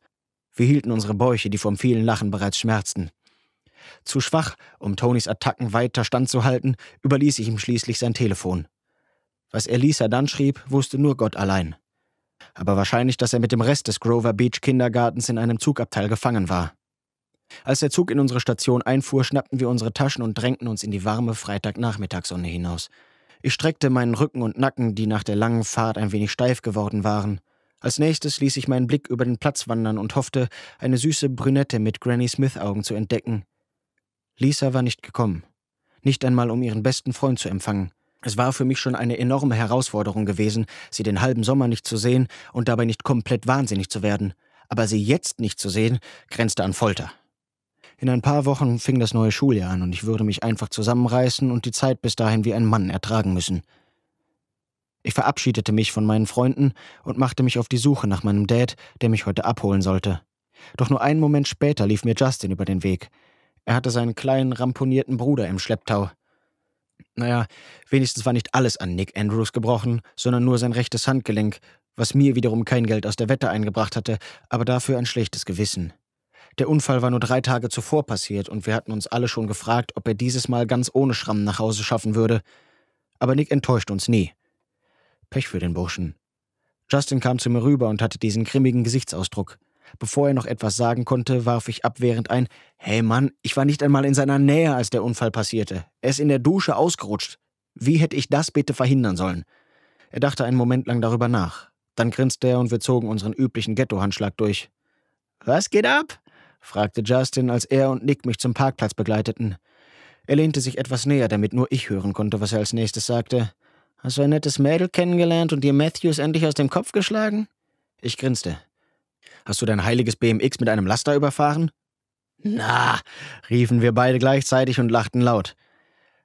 Wir hielten unsere Bäuche, die vom vielen Lachen bereits schmerzten. Zu schwach, um Tonys Attacken weiter standzuhalten, überließ ich ihm schließlich sein Telefon. Was Elisa dann schrieb, wusste nur Gott allein. Aber wahrscheinlich, dass er mit dem Rest des Grover Beach Kindergartens in einem Zugabteil gefangen war. Als der Zug in unsere Station einfuhr, schnappten wir unsere Taschen und drängten uns in die warme Freitagnachmittagssonne hinaus. Ich streckte meinen Rücken und Nacken, die nach der langen Fahrt ein wenig steif geworden waren. Als nächstes ließ ich meinen Blick über den Platz wandern und hoffte, eine süße Brünette mit Granny Smith Augen zu entdecken. Lisa war nicht gekommen, nicht einmal um ihren besten Freund zu empfangen. Es war für mich schon eine enorme Herausforderung gewesen, sie den halben Sommer nicht zu sehen und dabei nicht komplett wahnsinnig zu werden. Aber sie jetzt nicht zu sehen, grenzte an Folter. In ein paar Wochen fing das neue Schuljahr an und ich würde mich einfach zusammenreißen und die Zeit bis dahin wie ein Mann ertragen müssen. Ich verabschiedete mich von meinen Freunden und machte mich auf die Suche nach meinem Dad, der mich heute abholen sollte. Doch nur einen Moment später lief mir Justin über den Weg. Er hatte seinen kleinen, ramponierten Bruder im Schlepptau. Naja, wenigstens war nicht alles an Nick Andrews gebrochen, sondern nur sein rechtes Handgelenk, was mir wiederum kein Geld aus der Wette eingebracht hatte, aber dafür ein schlechtes Gewissen. Der Unfall war nur drei Tage zuvor passiert und wir hatten uns alle schon gefragt, ob er dieses Mal ganz ohne Schrammen nach Hause schaffen würde. Aber Nick enttäuscht uns nie. Pech für den Burschen. Justin kam zu mir rüber und hatte diesen grimmigen Gesichtsausdruck. Bevor er noch etwas sagen konnte, warf ich abwehrend ein: Hey Mann, ich war nicht einmal in seiner Nähe, als der Unfall passierte. Er ist in der Dusche ausgerutscht. Wie hätte ich das bitte verhindern sollen? Er dachte einen Moment lang darüber nach. Dann grinste er und wir zogen unseren üblichen Ghetto-Handschlag durch. Was geht ab? fragte Justin, als er und Nick mich zum Parkplatz begleiteten. Er lehnte sich etwas näher, damit nur ich hören konnte, was er als nächstes sagte. Hast du ein nettes Mädel kennengelernt und dir Matthews endlich aus dem Kopf geschlagen? Ich grinste. Hast du dein heiliges BMX mit einem Laster überfahren? Na, riefen wir beide gleichzeitig und lachten laut.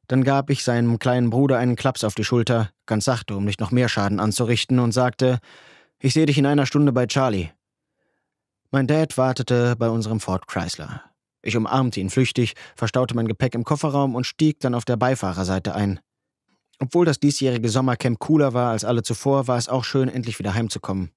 Dann gab ich seinem kleinen Bruder einen Klaps auf die Schulter, ganz sachte, um nicht noch mehr Schaden anzurichten, und sagte, ich sehe dich in einer Stunde bei Charlie. Mein Dad wartete bei unserem Ford Chrysler. Ich umarmte ihn flüchtig, verstaute mein Gepäck im Kofferraum und stieg dann auf der Beifahrerseite ein. Obwohl das diesjährige Sommercamp cooler war als alle zuvor, war es auch schön, endlich wieder heimzukommen.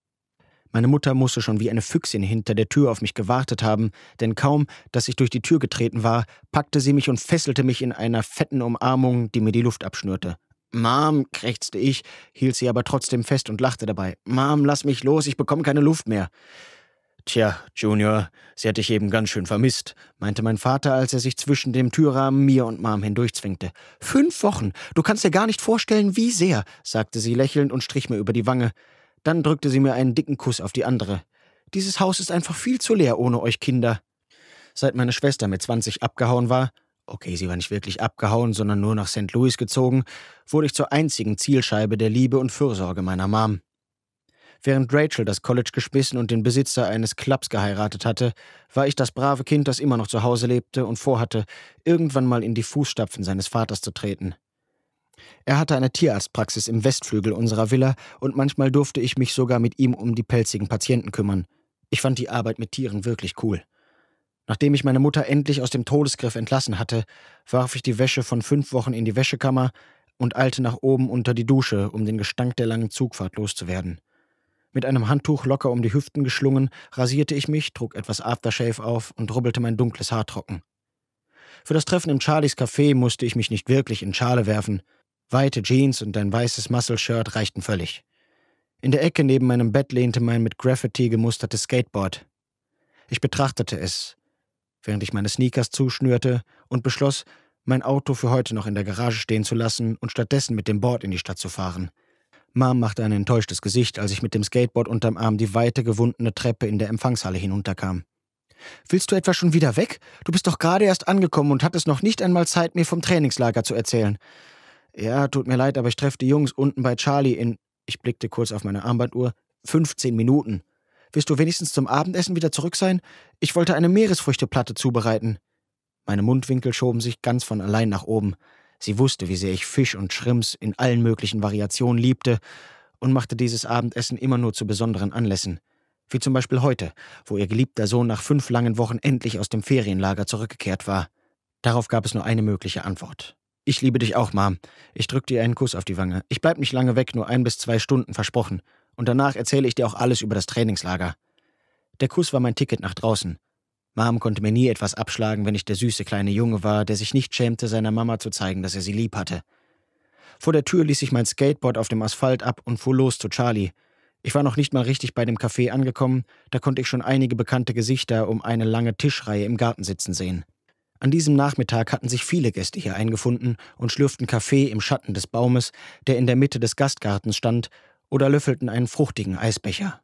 Meine Mutter musste schon wie eine Füchsin hinter der Tür auf mich gewartet haben, denn kaum, dass ich durch die Tür getreten war, packte sie mich und fesselte mich in einer fetten Umarmung, die mir die Luft abschnürte. Mom, krächzte ich, hielt sie aber trotzdem fest und lachte dabei. Mom, lass mich los, ich bekomme keine Luft mehr. Tja, Junior, sie hat dich eben ganz schön vermisst, meinte mein Vater, als er sich zwischen dem Türrahmen mir und Mom hindurchzwängte. Fünf Wochen. Du kannst dir gar nicht vorstellen, wie sehr, sagte sie lächelnd und strich mir über die Wange. Dann drückte sie mir einen dicken Kuss auf die andere. Dieses Haus ist einfach viel zu leer ohne euch Kinder. Seit meine Schwester mit 20 abgehauen war, okay, sie war nicht wirklich abgehauen, sondern nur nach St. Louis gezogen, wurde ich zur einzigen Zielscheibe der Liebe und Fürsorge meiner Mom. Während Rachel das College geschmissen und den Besitzer eines Clubs geheiratet hatte, war ich das brave Kind, das immer noch zu Hause lebte und vorhatte, irgendwann mal in die Fußstapfen seines Vaters zu treten. Er hatte eine Tierarztpraxis im Westflügel unserer Villa und manchmal durfte ich mich sogar mit ihm um die pelzigen Patienten kümmern. Ich fand die Arbeit mit Tieren wirklich cool. Nachdem ich meine Mutter endlich aus dem Todesgriff entlassen hatte, warf ich die Wäsche von fünf Wochen in die Wäschekammer und eilte nach oben unter die Dusche, um den Gestank der langen Zugfahrt loszuwerden. Mit einem Handtuch locker um die Hüften geschlungen, rasierte ich mich, trug etwas Aftershave auf und rubbelte mein dunkles Haar trocken. Für das Treffen im Charlies Café musste ich mich nicht wirklich in Schale werfen. Weite Jeans und ein weißes Muscle-Shirt reichten völlig. In der Ecke neben meinem Bett lehnte mein mit Graffiti gemustertes Skateboard. Ich betrachtete es, während ich meine Sneakers zuschnürte und beschloss, mein Auto für heute noch in der Garage stehen zu lassen und stattdessen mit dem Board in die Stadt zu fahren – Mom machte ein enttäuschtes Gesicht, als ich mit dem Skateboard unterm Arm die weite gewundene Treppe in der Empfangshalle hinunterkam. Willst du etwa schon wieder weg? Du bist doch gerade erst angekommen und hattest noch nicht einmal Zeit, mir vom Trainingslager zu erzählen. Ja, tut mir leid, aber ich treffe die Jungs unten bei Charlie in, ich blickte kurz auf meine Armbanduhr, 15 Minuten. Wirst du wenigstens zum Abendessen wieder zurück sein? Ich wollte eine Meeresfrüchteplatte zubereiten. Meine Mundwinkel schoben sich ganz von allein nach oben. Sie wusste, wie sehr ich Fisch und Schrimps in allen möglichen Variationen liebte und machte dieses Abendessen immer nur zu besonderen Anlässen. Wie zum Beispiel heute, wo ihr geliebter Sohn nach fünf langen Wochen endlich aus dem Ferienlager zurückgekehrt war. Darauf gab es nur eine mögliche Antwort. Ich liebe dich auch, Mom. Ich drückte ihr einen Kuss auf die Wange. Ich bleib nicht lange weg, nur ein bis zwei Stunden versprochen. Und danach erzähle ich dir auch alles über das Trainingslager. Der Kuss war mein Ticket nach draußen. Mom konnte mir nie etwas abschlagen, wenn ich der süße kleine Junge war, der sich nicht schämte, seiner Mama zu zeigen, dass er sie lieb hatte. Vor der Tür ließ ich mein Skateboard auf dem Asphalt ab und fuhr los zu Charlie. Ich war noch nicht mal richtig bei dem Café angekommen, da konnte ich schon einige bekannte Gesichter um eine lange Tischreihe im Garten sitzen sehen. An diesem Nachmittag hatten sich viele Gäste hier eingefunden und schlürften Kaffee im Schatten des Baumes, der in der Mitte des Gastgartens stand, oder löffelten einen fruchtigen Eisbecher.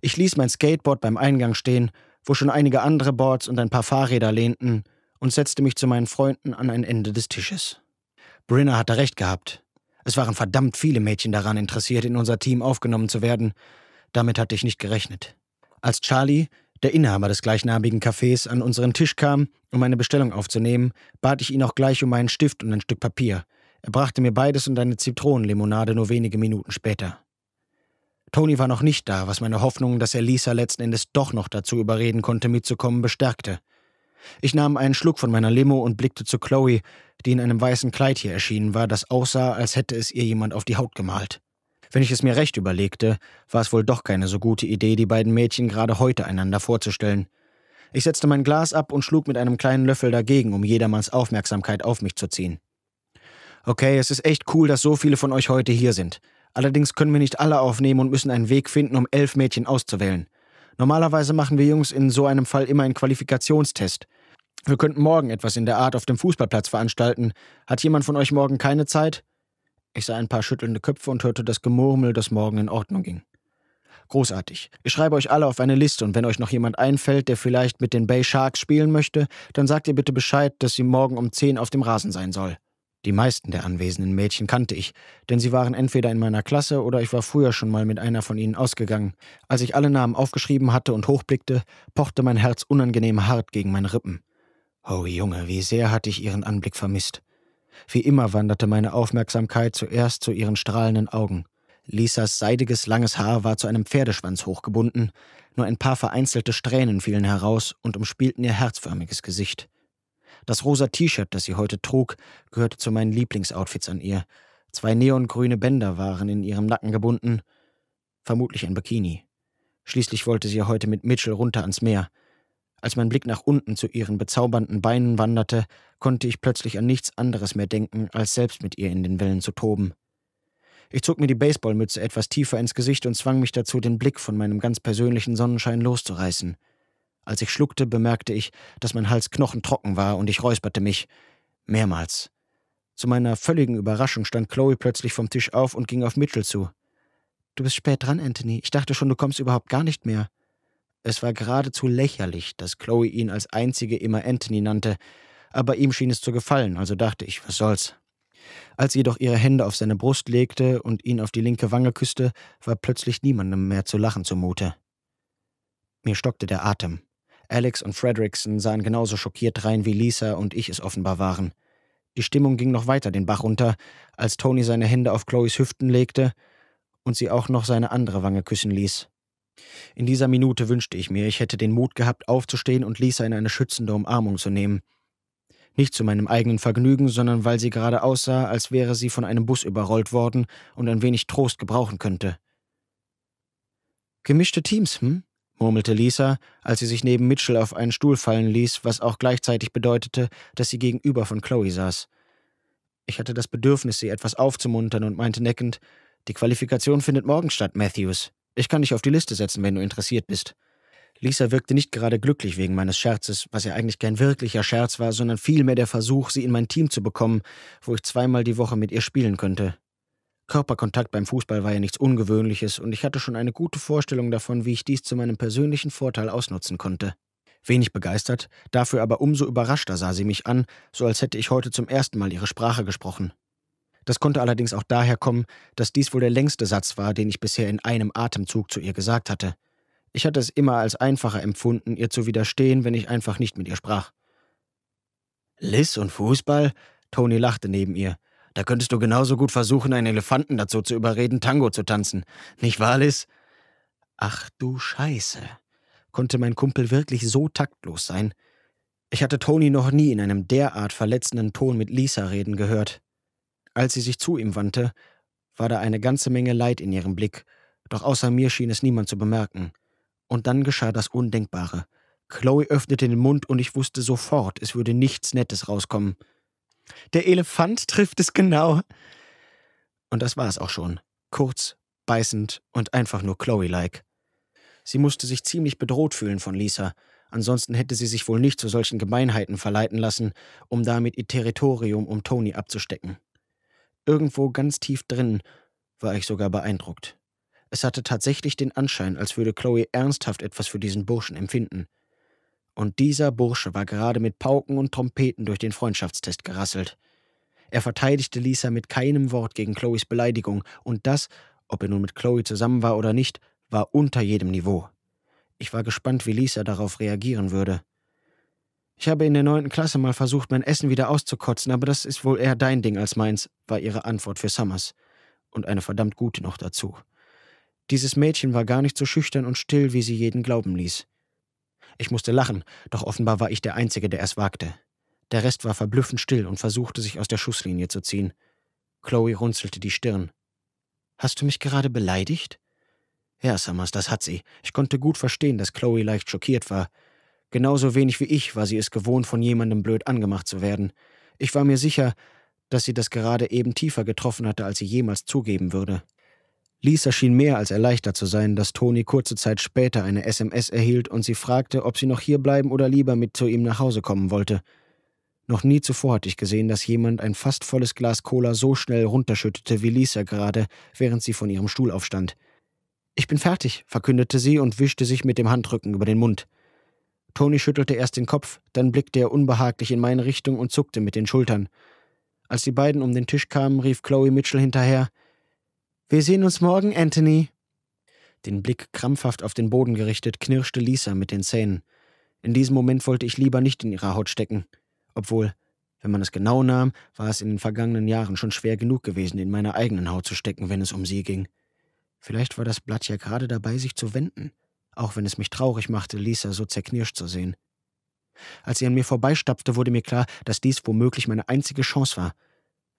Ich ließ mein Skateboard beim Eingang stehen wo schon einige andere Boards und ein paar Fahrräder lehnten, und setzte mich zu meinen Freunden an ein Ende des Tisches. Brinner hatte recht gehabt. Es waren verdammt viele Mädchen daran interessiert, in unser Team aufgenommen zu werden. Damit hatte ich nicht gerechnet. Als Charlie, der Inhaber des gleichnamigen Cafés, an unseren Tisch kam, um eine Bestellung aufzunehmen, bat ich ihn auch gleich um einen Stift und ein Stück Papier. Er brachte mir beides und eine Zitronenlimonade nur wenige Minuten später. Tony war noch nicht da, was meine Hoffnung, dass er Lisa letzten Endes doch noch dazu überreden konnte, mitzukommen, bestärkte. Ich nahm einen Schluck von meiner Limo und blickte zu Chloe, die in einem weißen Kleid hier erschienen war, das aussah, als hätte es ihr jemand auf die Haut gemalt. Wenn ich es mir recht überlegte, war es wohl doch keine so gute Idee, die beiden Mädchen gerade heute einander vorzustellen. Ich setzte mein Glas ab und schlug mit einem kleinen Löffel dagegen, um jedermanns Aufmerksamkeit auf mich zu ziehen. Okay, es ist echt cool, dass so viele von euch heute hier sind. Allerdings können wir nicht alle aufnehmen und müssen einen Weg finden, um elf Mädchen auszuwählen. Normalerweise machen wir Jungs in so einem Fall immer einen Qualifikationstest. Wir könnten morgen etwas in der Art auf dem Fußballplatz veranstalten. Hat jemand von euch morgen keine Zeit? Ich sah ein paar schüttelnde Köpfe und hörte das Gemurmel, das morgen in Ordnung ging. Großartig. Ich schreibe euch alle auf eine Liste und wenn euch noch jemand einfällt, der vielleicht mit den Bay Sharks spielen möchte, dann sagt ihr bitte Bescheid, dass sie morgen um 10 auf dem Rasen sein soll. Die meisten der anwesenden Mädchen kannte ich, denn sie waren entweder in meiner Klasse oder ich war früher schon mal mit einer von ihnen ausgegangen. Als ich alle Namen aufgeschrieben hatte und hochblickte, pochte mein Herz unangenehm hart gegen meine Rippen. Oh Junge, wie sehr hatte ich ihren Anblick vermisst. Wie immer wanderte meine Aufmerksamkeit zuerst zu ihren strahlenden Augen. Lisas seidiges, langes Haar war zu einem Pferdeschwanz hochgebunden, nur ein paar vereinzelte Strähnen fielen heraus und umspielten ihr herzförmiges Gesicht. Das rosa T-Shirt, das sie heute trug, gehörte zu meinen Lieblingsoutfits an ihr. Zwei neongrüne Bänder waren in ihrem Nacken gebunden. Vermutlich ein Bikini. Schließlich wollte sie heute mit Mitchell runter ans Meer. Als mein Blick nach unten zu ihren bezaubernden Beinen wanderte, konnte ich plötzlich an nichts anderes mehr denken, als selbst mit ihr in den Wellen zu toben. Ich zog mir die Baseballmütze etwas tiefer ins Gesicht und zwang mich dazu, den Blick von meinem ganz persönlichen Sonnenschein loszureißen. Als ich schluckte, bemerkte ich, dass mein Hals knochentrocken war und ich räusperte mich. Mehrmals. Zu meiner völligen Überraschung stand Chloe plötzlich vom Tisch auf und ging auf Mitchell zu. Du bist spät dran, Anthony. Ich dachte schon, du kommst überhaupt gar nicht mehr. Es war geradezu lächerlich, dass Chloe ihn als einzige immer Anthony nannte, aber ihm schien es zu gefallen, also dachte ich, was soll's. Als sie jedoch ihre Hände auf seine Brust legte und ihn auf die linke Wange küsste, war plötzlich niemandem mehr zu lachen zumute. Mir stockte der Atem. Alex und Fredrickson sahen genauso schockiert rein, wie Lisa und ich es offenbar waren. Die Stimmung ging noch weiter den Bach runter, als Tony seine Hände auf Chloes Hüften legte und sie auch noch seine andere Wange küssen ließ. In dieser Minute wünschte ich mir, ich hätte den Mut gehabt, aufzustehen und Lisa in eine schützende Umarmung zu nehmen. Nicht zu meinem eigenen Vergnügen, sondern weil sie gerade aussah, als wäre sie von einem Bus überrollt worden und ein wenig Trost gebrauchen könnte. Gemischte Teams, hm? murmelte Lisa, als sie sich neben Mitchell auf einen Stuhl fallen ließ, was auch gleichzeitig bedeutete, dass sie gegenüber von Chloe saß. Ich hatte das Bedürfnis, sie etwas aufzumuntern und meinte neckend, die Qualifikation findet morgen statt, Matthews. Ich kann dich auf die Liste setzen, wenn du interessiert bist. Lisa wirkte nicht gerade glücklich wegen meines Scherzes, was ja eigentlich kein wirklicher Scherz war, sondern vielmehr der Versuch, sie in mein Team zu bekommen, wo ich zweimal die Woche mit ihr spielen könnte. Körperkontakt beim Fußball war ja nichts Ungewöhnliches und ich hatte schon eine gute Vorstellung davon, wie ich dies zu meinem persönlichen Vorteil ausnutzen konnte. Wenig begeistert, dafür aber umso überraschter sah sie mich an, so als hätte ich heute zum ersten Mal ihre Sprache gesprochen. Das konnte allerdings auch daher kommen, dass dies wohl der längste Satz war, den ich bisher in einem Atemzug zu ihr gesagt hatte. Ich hatte es immer als einfacher empfunden, ihr zu widerstehen, wenn ich einfach nicht mit ihr sprach. Liz und Fußball? Tony lachte neben ihr. Da könntest du genauso gut versuchen, einen Elefanten dazu zu überreden, Tango zu tanzen. Nicht wahr, Liz? Ach du Scheiße. Konnte mein Kumpel wirklich so taktlos sein? Ich hatte Tony noch nie in einem derart verletzenden Ton mit Lisa reden gehört. Als sie sich zu ihm wandte, war da eine ganze Menge Leid in ihrem Blick, doch außer mir schien es niemand zu bemerken. Und dann geschah das Undenkbare. Chloe öffnete den Mund und ich wusste sofort, es würde nichts Nettes rauskommen. Der Elefant trifft es genau. Und das war es auch schon. Kurz, beißend und einfach nur Chloe-like. Sie musste sich ziemlich bedroht fühlen von Lisa, ansonsten hätte sie sich wohl nicht zu solchen Gemeinheiten verleiten lassen, um damit ihr Territorium um Tony abzustecken. Irgendwo ganz tief drin war ich sogar beeindruckt. Es hatte tatsächlich den Anschein, als würde Chloe ernsthaft etwas für diesen Burschen empfinden. Und dieser Bursche war gerade mit Pauken und Trompeten durch den Freundschaftstest gerasselt. Er verteidigte Lisa mit keinem Wort gegen Chloes Beleidigung, und das, ob er nun mit Chloe zusammen war oder nicht, war unter jedem Niveau. Ich war gespannt, wie Lisa darauf reagieren würde. Ich habe in der neunten Klasse mal versucht, mein Essen wieder auszukotzen, aber das ist wohl eher dein Ding als meins, war ihre Antwort für Summers. Und eine verdammt gute noch dazu. Dieses Mädchen war gar nicht so schüchtern und still, wie sie jeden glauben ließ. Ich musste lachen, doch offenbar war ich der Einzige, der es wagte. Der Rest war verblüffend still und versuchte, sich aus der Schusslinie zu ziehen. Chloe runzelte die Stirn. Hast du mich gerade beleidigt? Ja, Summers, das hat sie. Ich konnte gut verstehen, dass Chloe leicht schockiert war. Genauso wenig wie ich war sie es gewohnt, von jemandem blöd angemacht zu werden. Ich war mir sicher, dass sie das gerade eben tiefer getroffen hatte, als sie jemals zugeben würde. Lisa schien mehr als erleichtert zu sein, dass Toni kurze Zeit später eine SMS erhielt und sie fragte, ob sie noch hier bleiben oder lieber mit zu ihm nach Hause kommen wollte. Noch nie zuvor hatte ich gesehen, dass jemand ein fast volles Glas Cola so schnell runterschüttete wie Lisa gerade, während sie von ihrem Stuhl aufstand. Ich bin fertig, verkündete sie und wischte sich mit dem Handrücken über den Mund. Toni schüttelte erst den Kopf, dann blickte er unbehaglich in meine Richtung und zuckte mit den Schultern. Als die beiden um den Tisch kamen, rief Chloe Mitchell hinterher wir sehen uns morgen, Anthony. Den Blick krampfhaft auf den Boden gerichtet, knirschte Lisa mit den Zähnen. In diesem Moment wollte ich lieber nicht in ihrer Haut stecken. Obwohl, wenn man es genau nahm, war es in den vergangenen Jahren schon schwer genug gewesen, in meiner eigenen Haut zu stecken, wenn es um sie ging. Vielleicht war das Blatt ja gerade dabei, sich zu wenden, auch wenn es mich traurig machte, Lisa so zerknirscht zu sehen. Als sie an mir vorbeistapfte, wurde mir klar, dass dies womöglich meine einzige Chance war,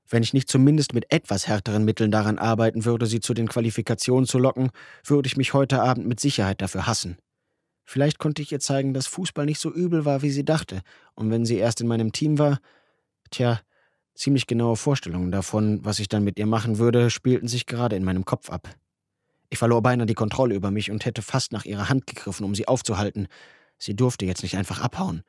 wenn ich nicht zumindest mit etwas härteren Mitteln daran arbeiten würde, sie zu den Qualifikationen zu locken, würde ich mich heute Abend mit Sicherheit dafür hassen. Vielleicht konnte ich ihr zeigen, dass Fußball nicht so übel war, wie sie dachte, und wenn sie erst in meinem Team war, tja, ziemlich genaue Vorstellungen davon, was ich dann mit ihr machen würde, spielten sich gerade in meinem Kopf ab. Ich verlor beinahe die Kontrolle über mich und hätte fast nach ihrer Hand gegriffen, um sie aufzuhalten. Sie durfte jetzt nicht einfach abhauen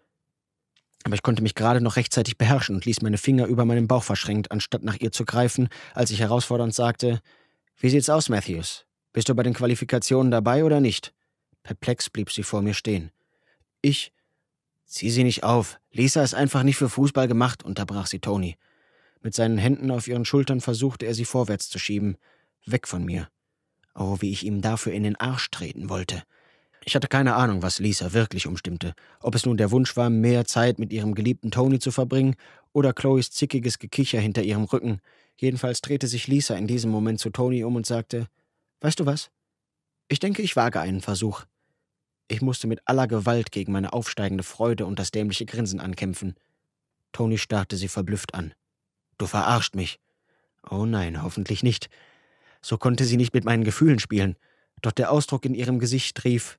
aber ich konnte mich gerade noch rechtzeitig beherrschen und ließ meine Finger über meinem Bauch verschränkt, anstatt nach ihr zu greifen, als ich herausfordernd sagte, Wie sieht's aus, Matthews? Bist du bei den Qualifikationen dabei oder nicht? Perplex blieb sie vor mir stehen. Ich. Zieh sie nicht auf. Lisa ist einfach nicht für Fußball gemacht, unterbrach sie Tony. Mit seinen Händen auf ihren Schultern versuchte er sie vorwärts zu schieben. Weg von mir. Oh, wie ich ihm dafür in den Arsch treten wollte. Ich hatte keine Ahnung, was Lisa wirklich umstimmte. Ob es nun der Wunsch war, mehr Zeit mit ihrem geliebten Tony zu verbringen oder Chloes zickiges Gekicher hinter ihrem Rücken. Jedenfalls drehte sich Lisa in diesem Moment zu Tony um und sagte: Weißt du was? Ich denke, ich wage einen Versuch. Ich musste mit aller Gewalt gegen meine aufsteigende Freude und das dämliche Grinsen ankämpfen. Tony starrte sie verblüfft an. Du verarscht mich. Oh nein, hoffentlich nicht. So konnte sie nicht mit meinen Gefühlen spielen. Doch der Ausdruck in ihrem Gesicht rief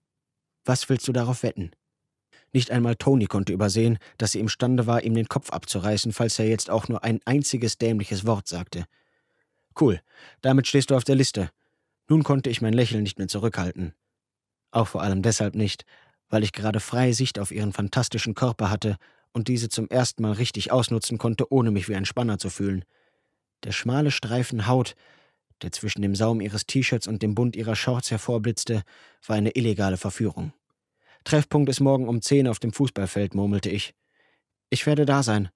was willst du darauf wetten? Nicht einmal Tony konnte übersehen, dass sie imstande war, ihm den Kopf abzureißen, falls er jetzt auch nur ein einziges dämliches Wort sagte. Cool, damit stehst du auf der Liste. Nun konnte ich mein Lächeln nicht mehr zurückhalten. Auch vor allem deshalb nicht, weil ich gerade freie Sicht auf ihren fantastischen Körper hatte und diese zum ersten Mal richtig ausnutzen konnte, ohne mich wie ein Spanner zu fühlen. Der schmale Streifen Haut, der zwischen dem Saum ihres T-Shirts und dem Bund ihrer Shorts hervorblitzte, war eine illegale Verführung. Treffpunkt ist morgen um zehn auf dem Fußballfeld, murmelte ich. Ich werde da sein.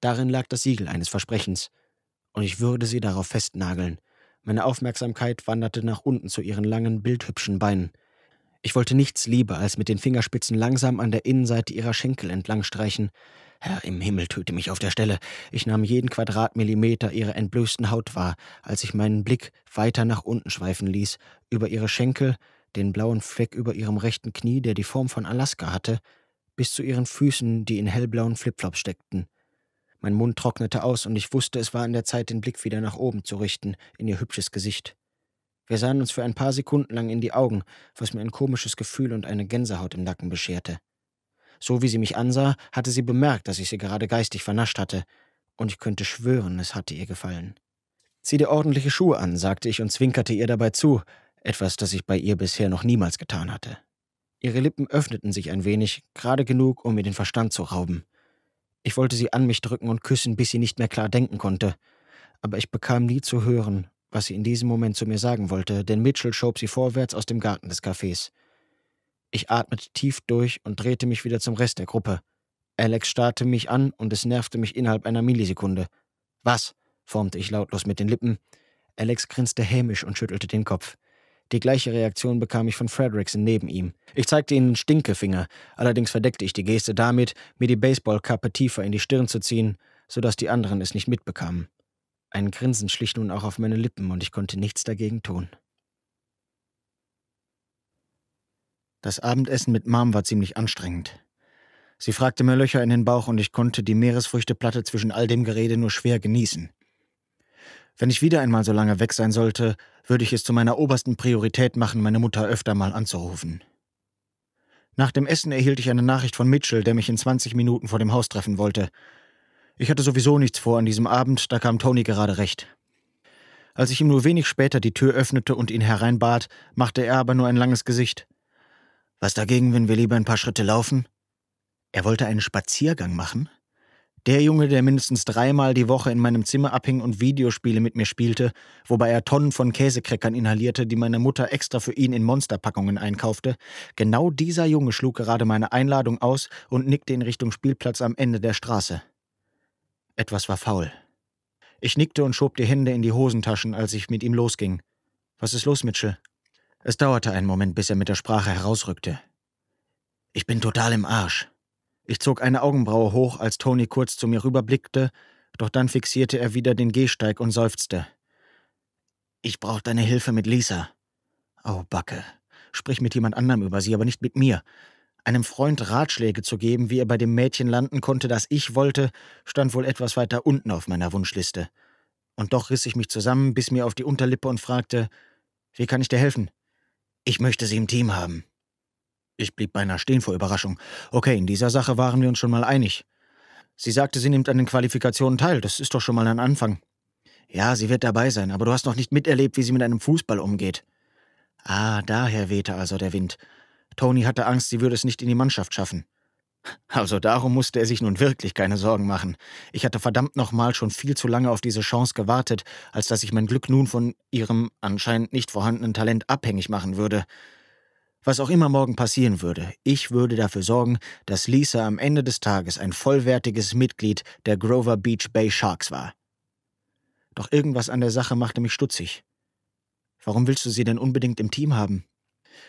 Darin lag das Siegel eines Versprechens. Und ich würde sie darauf festnageln. Meine Aufmerksamkeit wanderte nach unten zu ihren langen, bildhübschen Beinen. Ich wollte nichts lieber, als mit den Fingerspitzen langsam an der Innenseite ihrer Schenkel entlang streichen, Herr im Himmel, töte mich auf der Stelle. Ich nahm jeden Quadratmillimeter ihrer entblößten Haut wahr, als ich meinen Blick weiter nach unten schweifen ließ, über ihre Schenkel, den blauen Fleck über ihrem rechten Knie, der die Form von Alaska hatte, bis zu ihren Füßen, die in hellblauen Flipflops steckten. Mein Mund trocknete aus und ich wusste, es war an der Zeit, den Blick wieder nach oben zu richten, in ihr hübsches Gesicht. Wir sahen uns für ein paar Sekunden lang in die Augen, was mir ein komisches Gefühl und eine Gänsehaut im Nacken bescherte. So wie sie mich ansah, hatte sie bemerkt, dass ich sie gerade geistig vernascht hatte, und ich könnte schwören, es hatte ihr gefallen. Zieh dir ordentliche Schuhe an, sagte ich und zwinkerte ihr dabei zu, etwas, das ich bei ihr bisher noch niemals getan hatte. Ihre Lippen öffneten sich ein wenig, gerade genug, um mir den Verstand zu rauben. Ich wollte sie an mich drücken und küssen, bis sie nicht mehr klar denken konnte, aber ich bekam nie zu hören, was sie in diesem Moment zu mir sagen wollte, denn Mitchell schob sie vorwärts aus dem Garten des Cafés. Ich atmete tief durch und drehte mich wieder zum Rest der Gruppe. Alex starrte mich an und es nervte mich innerhalb einer Millisekunde. Was? formte ich lautlos mit den Lippen. Alex grinste hämisch und schüttelte den Kopf. Die gleiche Reaktion bekam ich von Fredrickson neben ihm. Ich zeigte ihm den Stinkefinger, allerdings verdeckte ich die Geste damit, mir die Baseballkappe tiefer in die Stirn zu ziehen, sodass die anderen es nicht mitbekamen. Ein Grinsen schlich nun auch auf meine Lippen und ich konnte nichts dagegen tun. Das Abendessen mit Mom war ziemlich anstrengend. Sie fragte mir Löcher in den Bauch und ich konnte die Meeresfrüchteplatte zwischen all dem Gerede nur schwer genießen. Wenn ich wieder einmal so lange weg sein sollte, würde ich es zu meiner obersten Priorität machen, meine Mutter öfter mal anzurufen. Nach dem Essen erhielt ich eine Nachricht von Mitchell, der mich in 20 Minuten vor dem Haus treffen wollte. Ich hatte sowieso nichts vor an diesem Abend, da kam Tony gerade recht. Als ich ihm nur wenig später die Tür öffnete und ihn hereinbat, machte er aber nur ein langes Gesicht. Was dagegen, wenn wir lieber ein paar Schritte laufen? Er wollte einen Spaziergang machen? Der Junge, der mindestens dreimal die Woche in meinem Zimmer abhing und Videospiele mit mir spielte, wobei er Tonnen von Käsekreckern inhalierte, die meine Mutter extra für ihn in Monsterpackungen einkaufte, genau dieser Junge schlug gerade meine Einladung aus und nickte in Richtung Spielplatz am Ende der Straße. Etwas war faul. Ich nickte und schob die Hände in die Hosentaschen, als ich mit ihm losging. Was ist los, Mitchell? Es dauerte einen Moment, bis er mit der Sprache herausrückte. Ich bin total im Arsch. Ich zog eine Augenbraue hoch, als Tony kurz zu mir rüberblickte, doch dann fixierte er wieder den Gehsteig und seufzte. Ich brauch deine Hilfe mit Lisa. Oh, Backe. Sprich mit jemand anderem über sie, aber nicht mit mir. Einem Freund Ratschläge zu geben, wie er bei dem Mädchen landen konnte, das ich wollte, stand wohl etwas weiter unten auf meiner Wunschliste. Und doch riss ich mich zusammen, biss mir auf die Unterlippe und fragte: Wie kann ich dir helfen? Ich möchte sie im Team haben. Ich blieb beinahe stehen vor Überraschung. Okay, in dieser Sache waren wir uns schon mal einig. Sie sagte, sie nimmt an den Qualifikationen teil. Das ist doch schon mal ein Anfang. Ja, sie wird dabei sein, aber du hast noch nicht miterlebt, wie sie mit einem Fußball umgeht. Ah, daher wehte also der Wind. Tony hatte Angst, sie würde es nicht in die Mannschaft schaffen. Also darum musste er sich nun wirklich keine Sorgen machen. Ich hatte verdammt nochmal schon viel zu lange auf diese Chance gewartet, als dass ich mein Glück nun von ihrem anscheinend nicht vorhandenen Talent abhängig machen würde. Was auch immer morgen passieren würde, ich würde dafür sorgen, dass Lisa am Ende des Tages ein vollwertiges Mitglied der Grover Beach Bay Sharks war. Doch irgendwas an der Sache machte mich stutzig. Warum willst du sie denn unbedingt im Team haben?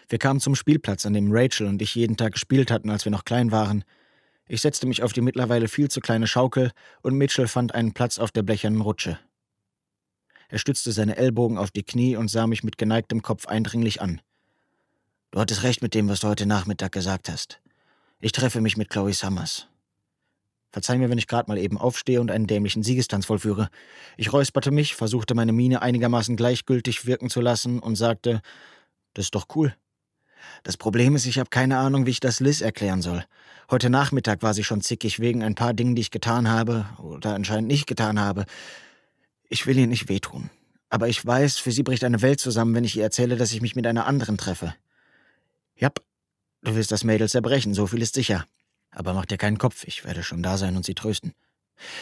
Wir kamen zum Spielplatz, an dem Rachel und ich jeden Tag gespielt hatten, als wir noch klein waren. Ich setzte mich auf die mittlerweile viel zu kleine Schaukel und Mitchell fand einen Platz auf der blechernen Rutsche. Er stützte seine Ellbogen auf die Knie und sah mich mit geneigtem Kopf eindringlich an. Du hattest recht mit dem, was du heute Nachmittag gesagt hast. Ich treffe mich mit Chloe Summers. Verzeih mir, wenn ich gerade mal eben aufstehe und einen dämlichen Siegestanz vollführe. Ich räusperte mich, versuchte meine Miene einigermaßen gleichgültig wirken zu lassen und sagte, das ist doch cool. Das Problem ist, ich habe keine Ahnung, wie ich das Liz erklären soll. Heute Nachmittag war sie schon zickig wegen ein paar Dingen, die ich getan habe oder anscheinend nicht getan habe. Ich will ihr nicht wehtun. Aber ich weiß, für sie bricht eine Welt zusammen, wenn ich ihr erzähle, dass ich mich mit einer anderen treffe. Jap, du willst das Mädel zerbrechen, so viel ist sicher. Aber mach dir keinen Kopf, ich werde schon da sein und sie trösten.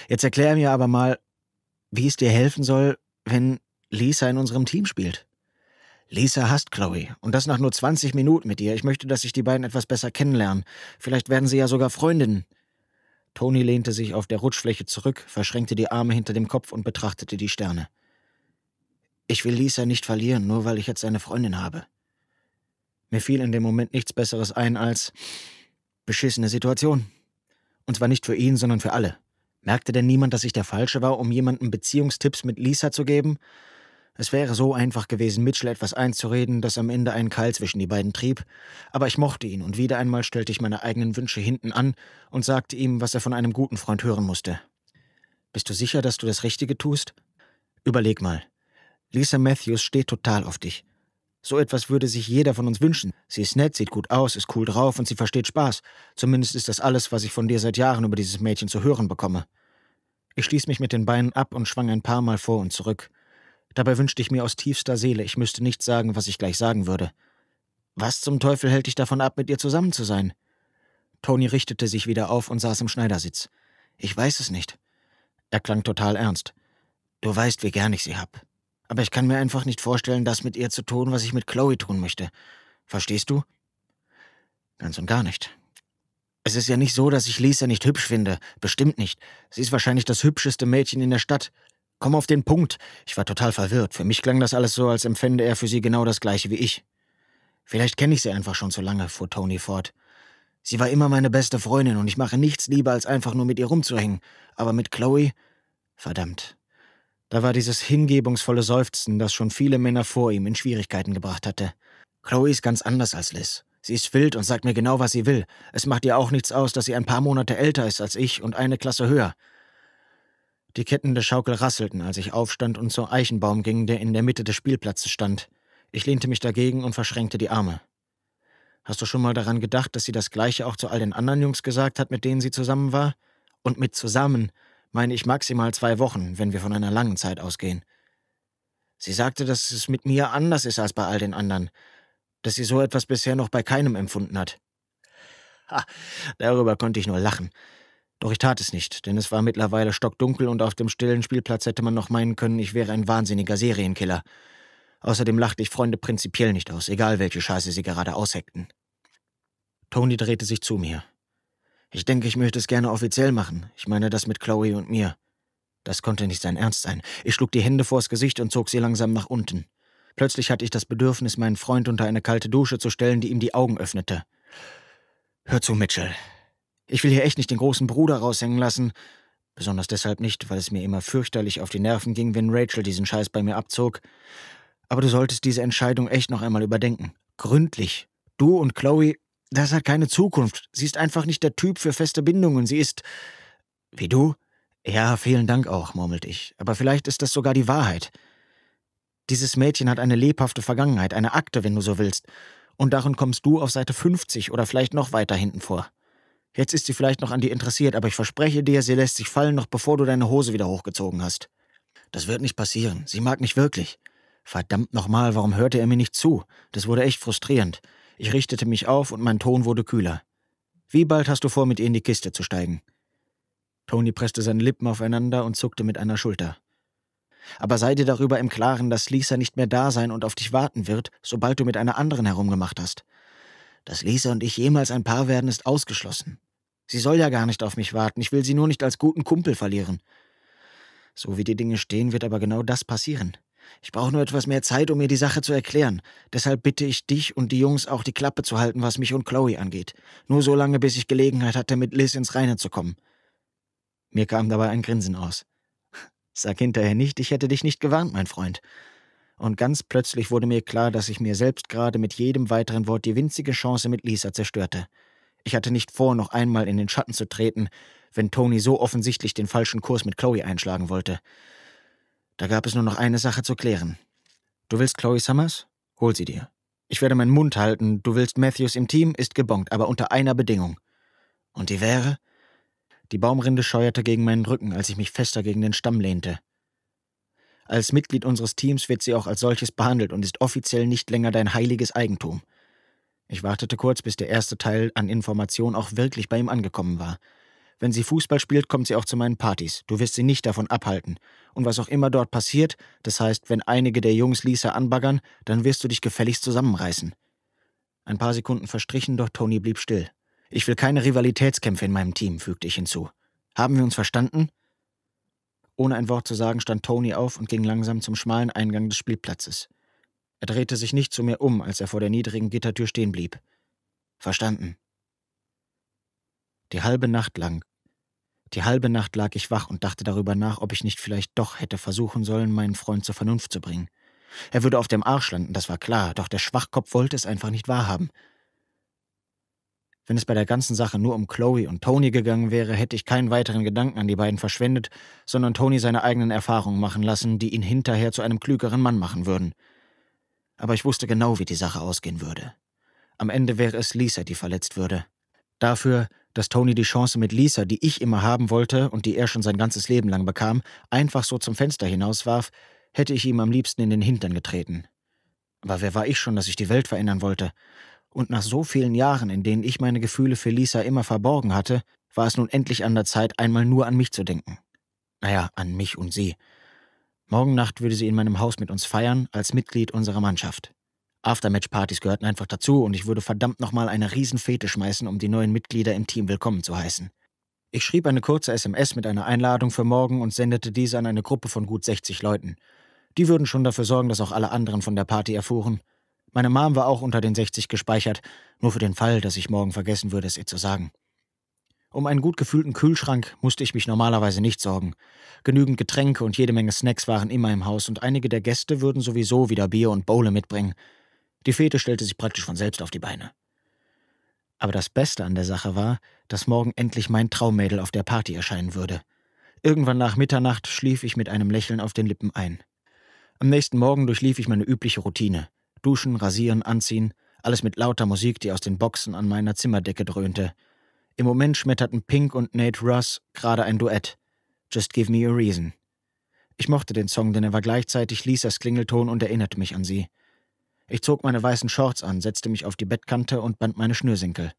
Jetzt erklär mir aber mal, wie es dir helfen soll, wenn Lisa in unserem Team spielt. Lisa hasst Chloe. Und das nach nur 20 Minuten mit ihr. Ich möchte, dass sich die beiden etwas besser kennenlernen. Vielleicht werden sie ja sogar Freundinnen. Tony lehnte sich auf der Rutschfläche zurück, verschränkte die Arme hinter dem Kopf und betrachtete die Sterne. Ich will Lisa nicht verlieren, nur weil ich jetzt eine Freundin habe. Mir fiel in dem Moment nichts Besseres ein als beschissene Situation. Und zwar nicht für ihn, sondern für alle. Merkte denn niemand, dass ich der Falsche war, um jemandem Beziehungstipps mit Lisa zu geben? Es wäre so einfach gewesen, Mitchell etwas einzureden, das am Ende einen Keil zwischen die beiden trieb, aber ich mochte ihn und wieder einmal stellte ich meine eigenen Wünsche hinten an und sagte ihm, was er von einem guten Freund hören musste. Bist du sicher, dass du das Richtige tust? Überleg mal. Lisa Matthews steht total auf dich. So etwas würde sich jeder von uns wünschen. Sie ist nett, sieht gut aus, ist cool drauf und sie versteht Spaß. Zumindest ist das alles, was ich von dir seit Jahren über dieses Mädchen zu hören bekomme. Ich stieß mich mit den Beinen ab und schwang ein paar Mal vor und zurück. Dabei wünschte ich mir aus tiefster Seele, ich müsste nicht sagen, was ich gleich sagen würde. Was zum Teufel hält dich davon ab, mit ihr zusammen zu sein? Tony richtete sich wieder auf und saß im Schneidersitz. Ich weiß es nicht. Er klang total ernst. Du weißt, wie gern ich sie hab. Aber ich kann mir einfach nicht vorstellen, das mit ihr zu tun, was ich mit Chloe tun möchte. Verstehst du? Ganz und gar nicht. Es ist ja nicht so, dass ich Lisa nicht hübsch finde. Bestimmt nicht. Sie ist wahrscheinlich das hübscheste Mädchen in der Stadt. Komm auf den Punkt. Ich war total verwirrt. Für mich klang das alles so, als empfände er für sie genau das gleiche wie ich. Vielleicht kenne ich sie einfach schon zu lange, fuhr Tony fort. Sie war immer meine beste Freundin und ich mache nichts lieber, als einfach nur mit ihr rumzuhängen. Aber mit Chloe. Verdammt. Da war dieses hingebungsvolle Seufzen, das schon viele Männer vor ihm in Schwierigkeiten gebracht hatte. Chloe ist ganz anders als Liz. Sie ist wild und sagt mir genau, was sie will. Es macht ihr auch nichts aus, dass sie ein paar Monate älter ist als ich und eine Klasse höher. Die Ketten der Schaukel rasselten, als ich aufstand und zum Eichenbaum ging, der in der Mitte des Spielplatzes stand. Ich lehnte mich dagegen und verschränkte die Arme. Hast du schon mal daran gedacht, dass sie das gleiche auch zu all den anderen Jungs gesagt hat, mit denen sie zusammen war? Und mit zusammen meine ich maximal zwei Wochen, wenn wir von einer langen Zeit ausgehen. Sie sagte, dass es mit mir anders ist als bei all den anderen, dass sie so etwas bisher noch bei keinem empfunden hat. Ha, darüber konnte ich nur lachen. Doch ich tat es nicht, denn es war mittlerweile stockdunkel und auf dem stillen Spielplatz hätte man noch meinen können, ich wäre ein wahnsinniger Serienkiller. Außerdem lachte ich Freunde prinzipiell nicht aus, egal welche Scheiße sie gerade ausheckten. Tony drehte sich zu mir. Ich denke, ich möchte es gerne offiziell machen. Ich meine das mit Chloe und mir. Das konnte nicht sein Ernst sein. Ich schlug die Hände vors Gesicht und zog sie langsam nach unten. Plötzlich hatte ich das Bedürfnis, meinen Freund unter eine kalte Dusche zu stellen, die ihm die Augen öffnete. Hör zu, Mitchell, ich will hier echt nicht den großen Bruder raushängen lassen. Besonders deshalb nicht, weil es mir immer fürchterlich auf die Nerven ging, wenn Rachel diesen Scheiß bei mir abzog. Aber du solltest diese Entscheidung echt noch einmal überdenken. Gründlich. Du und Chloe, das hat keine Zukunft. Sie ist einfach nicht der Typ für feste Bindungen. Sie ist. Wie du? Ja, vielen Dank auch, murmelte ich. Aber vielleicht ist das sogar die Wahrheit. Dieses Mädchen hat eine lebhafte Vergangenheit, eine Akte, wenn du so willst. Und darin kommst du auf Seite 50 oder vielleicht noch weiter hinten vor. Jetzt ist sie vielleicht noch an dir interessiert, aber ich verspreche dir, sie lässt sich fallen, noch bevor du deine Hose wieder hochgezogen hast. Das wird nicht passieren. Sie mag mich wirklich. Verdammt nochmal, warum hörte er mir nicht zu? Das wurde echt frustrierend. Ich richtete mich auf und mein Ton wurde kühler. Wie bald hast du vor, mit ihr in die Kiste zu steigen? Tony presste seine Lippen aufeinander und zuckte mit einer Schulter. Aber sei dir darüber im Klaren, dass Lisa nicht mehr da sein und auf dich warten wird, sobald du mit einer anderen herumgemacht hast. Dass Lisa und ich jemals ein Paar werden, ist ausgeschlossen. Sie soll ja gar nicht auf mich warten, ich will sie nur nicht als guten Kumpel verlieren. So wie die Dinge stehen, wird aber genau das passieren. Ich brauche nur etwas mehr Zeit, um mir die Sache zu erklären. Deshalb bitte ich dich und die Jungs auch die Klappe zu halten, was mich und Chloe angeht. Nur so lange, bis ich Gelegenheit hatte, mit Liz ins Reine zu kommen. Mir kam dabei ein Grinsen aus. *laughs* Sag hinterher nicht, ich hätte dich nicht gewarnt, mein Freund. Und ganz plötzlich wurde mir klar, dass ich mir selbst gerade mit jedem weiteren Wort die winzige Chance mit Lisa zerstörte. Ich hatte nicht vor, noch einmal in den Schatten zu treten, wenn Tony so offensichtlich den falschen Kurs mit Chloe einschlagen wollte. Da gab es nur noch eine Sache zu klären. Du willst Chloe Summers? Hol sie dir. Ich werde meinen Mund halten, du willst Matthews im Team, ist gebongt, aber unter einer Bedingung. Und die wäre? Die Baumrinde scheuerte gegen meinen Rücken, als ich mich fester gegen den Stamm lehnte. Als Mitglied unseres Teams wird sie auch als solches behandelt und ist offiziell nicht länger dein heiliges Eigentum. Ich wartete kurz, bis der erste Teil an Information auch wirklich bei ihm angekommen war. Wenn sie Fußball spielt, kommt sie auch zu meinen Partys. Du wirst sie nicht davon abhalten. Und was auch immer dort passiert, das heißt, wenn einige der Jungs Lisa anbaggern, dann wirst du dich gefälligst zusammenreißen. Ein paar Sekunden verstrichen, doch Tony blieb still. Ich will keine Rivalitätskämpfe in meinem Team, fügte ich hinzu. Haben wir uns verstanden? Ohne ein Wort zu sagen, stand Tony auf und ging langsam zum schmalen Eingang des Spielplatzes. Er drehte sich nicht zu mir um, als er vor der niedrigen Gittertür stehen blieb. Verstanden. Die halbe Nacht lang. Die halbe Nacht lag ich wach und dachte darüber nach, ob ich nicht vielleicht doch hätte versuchen sollen, meinen Freund zur Vernunft zu bringen. Er würde auf dem Arsch landen, das war klar, doch der Schwachkopf wollte es einfach nicht wahrhaben. Wenn es bei der ganzen Sache nur um Chloe und Tony gegangen wäre, hätte ich keinen weiteren Gedanken an die beiden verschwendet, sondern Tony seine eigenen Erfahrungen machen lassen, die ihn hinterher zu einem klügeren Mann machen würden aber ich wusste genau, wie die Sache ausgehen würde. Am Ende wäre es Lisa, die verletzt würde. Dafür, dass Tony die Chance mit Lisa, die ich immer haben wollte und die er schon sein ganzes Leben lang bekam, einfach so zum Fenster hinauswarf, hätte ich ihm am liebsten in den Hintern getreten. Aber wer war ich schon, dass ich die Welt verändern wollte? Und nach so vielen Jahren, in denen ich meine Gefühle für Lisa immer verborgen hatte, war es nun endlich an der Zeit, einmal nur an mich zu denken. Naja, an mich und sie. Morgen Nacht würde sie in meinem Haus mit uns feiern, als Mitglied unserer Mannschaft. Aftermatch-Partys gehörten einfach dazu und ich würde verdammt nochmal eine Riesenfete schmeißen, um die neuen Mitglieder im Team willkommen zu heißen. Ich schrieb eine kurze SMS mit einer Einladung für morgen und sendete diese an eine Gruppe von gut 60 Leuten. Die würden schon dafür sorgen, dass auch alle anderen von der Party erfuhren. Meine Mom war auch unter den 60 gespeichert, nur für den Fall, dass ich morgen vergessen würde, es ihr zu sagen. Um einen gut gefühlten Kühlschrank musste ich mich normalerweise nicht sorgen. Genügend Getränke und jede Menge Snacks waren immer im Haus und einige der Gäste würden sowieso wieder Bier und Bowle mitbringen. Die Fete stellte sich praktisch von selbst auf die Beine. Aber das Beste an der Sache war, dass morgen endlich mein Traummädel auf der Party erscheinen würde. Irgendwann nach Mitternacht schlief ich mit einem Lächeln auf den Lippen ein. Am nächsten Morgen durchlief ich meine übliche Routine. Duschen, rasieren, anziehen, alles mit lauter Musik, die aus den Boxen an meiner Zimmerdecke dröhnte. Im Moment schmetterten Pink und Nate Russ gerade ein Duett. Just Give Me a Reason. Ich mochte den Song, denn er war gleichzeitig Lisas Klingelton und erinnerte mich an sie. Ich zog meine weißen Shorts an, setzte mich auf die Bettkante und band meine Schnürsenkel.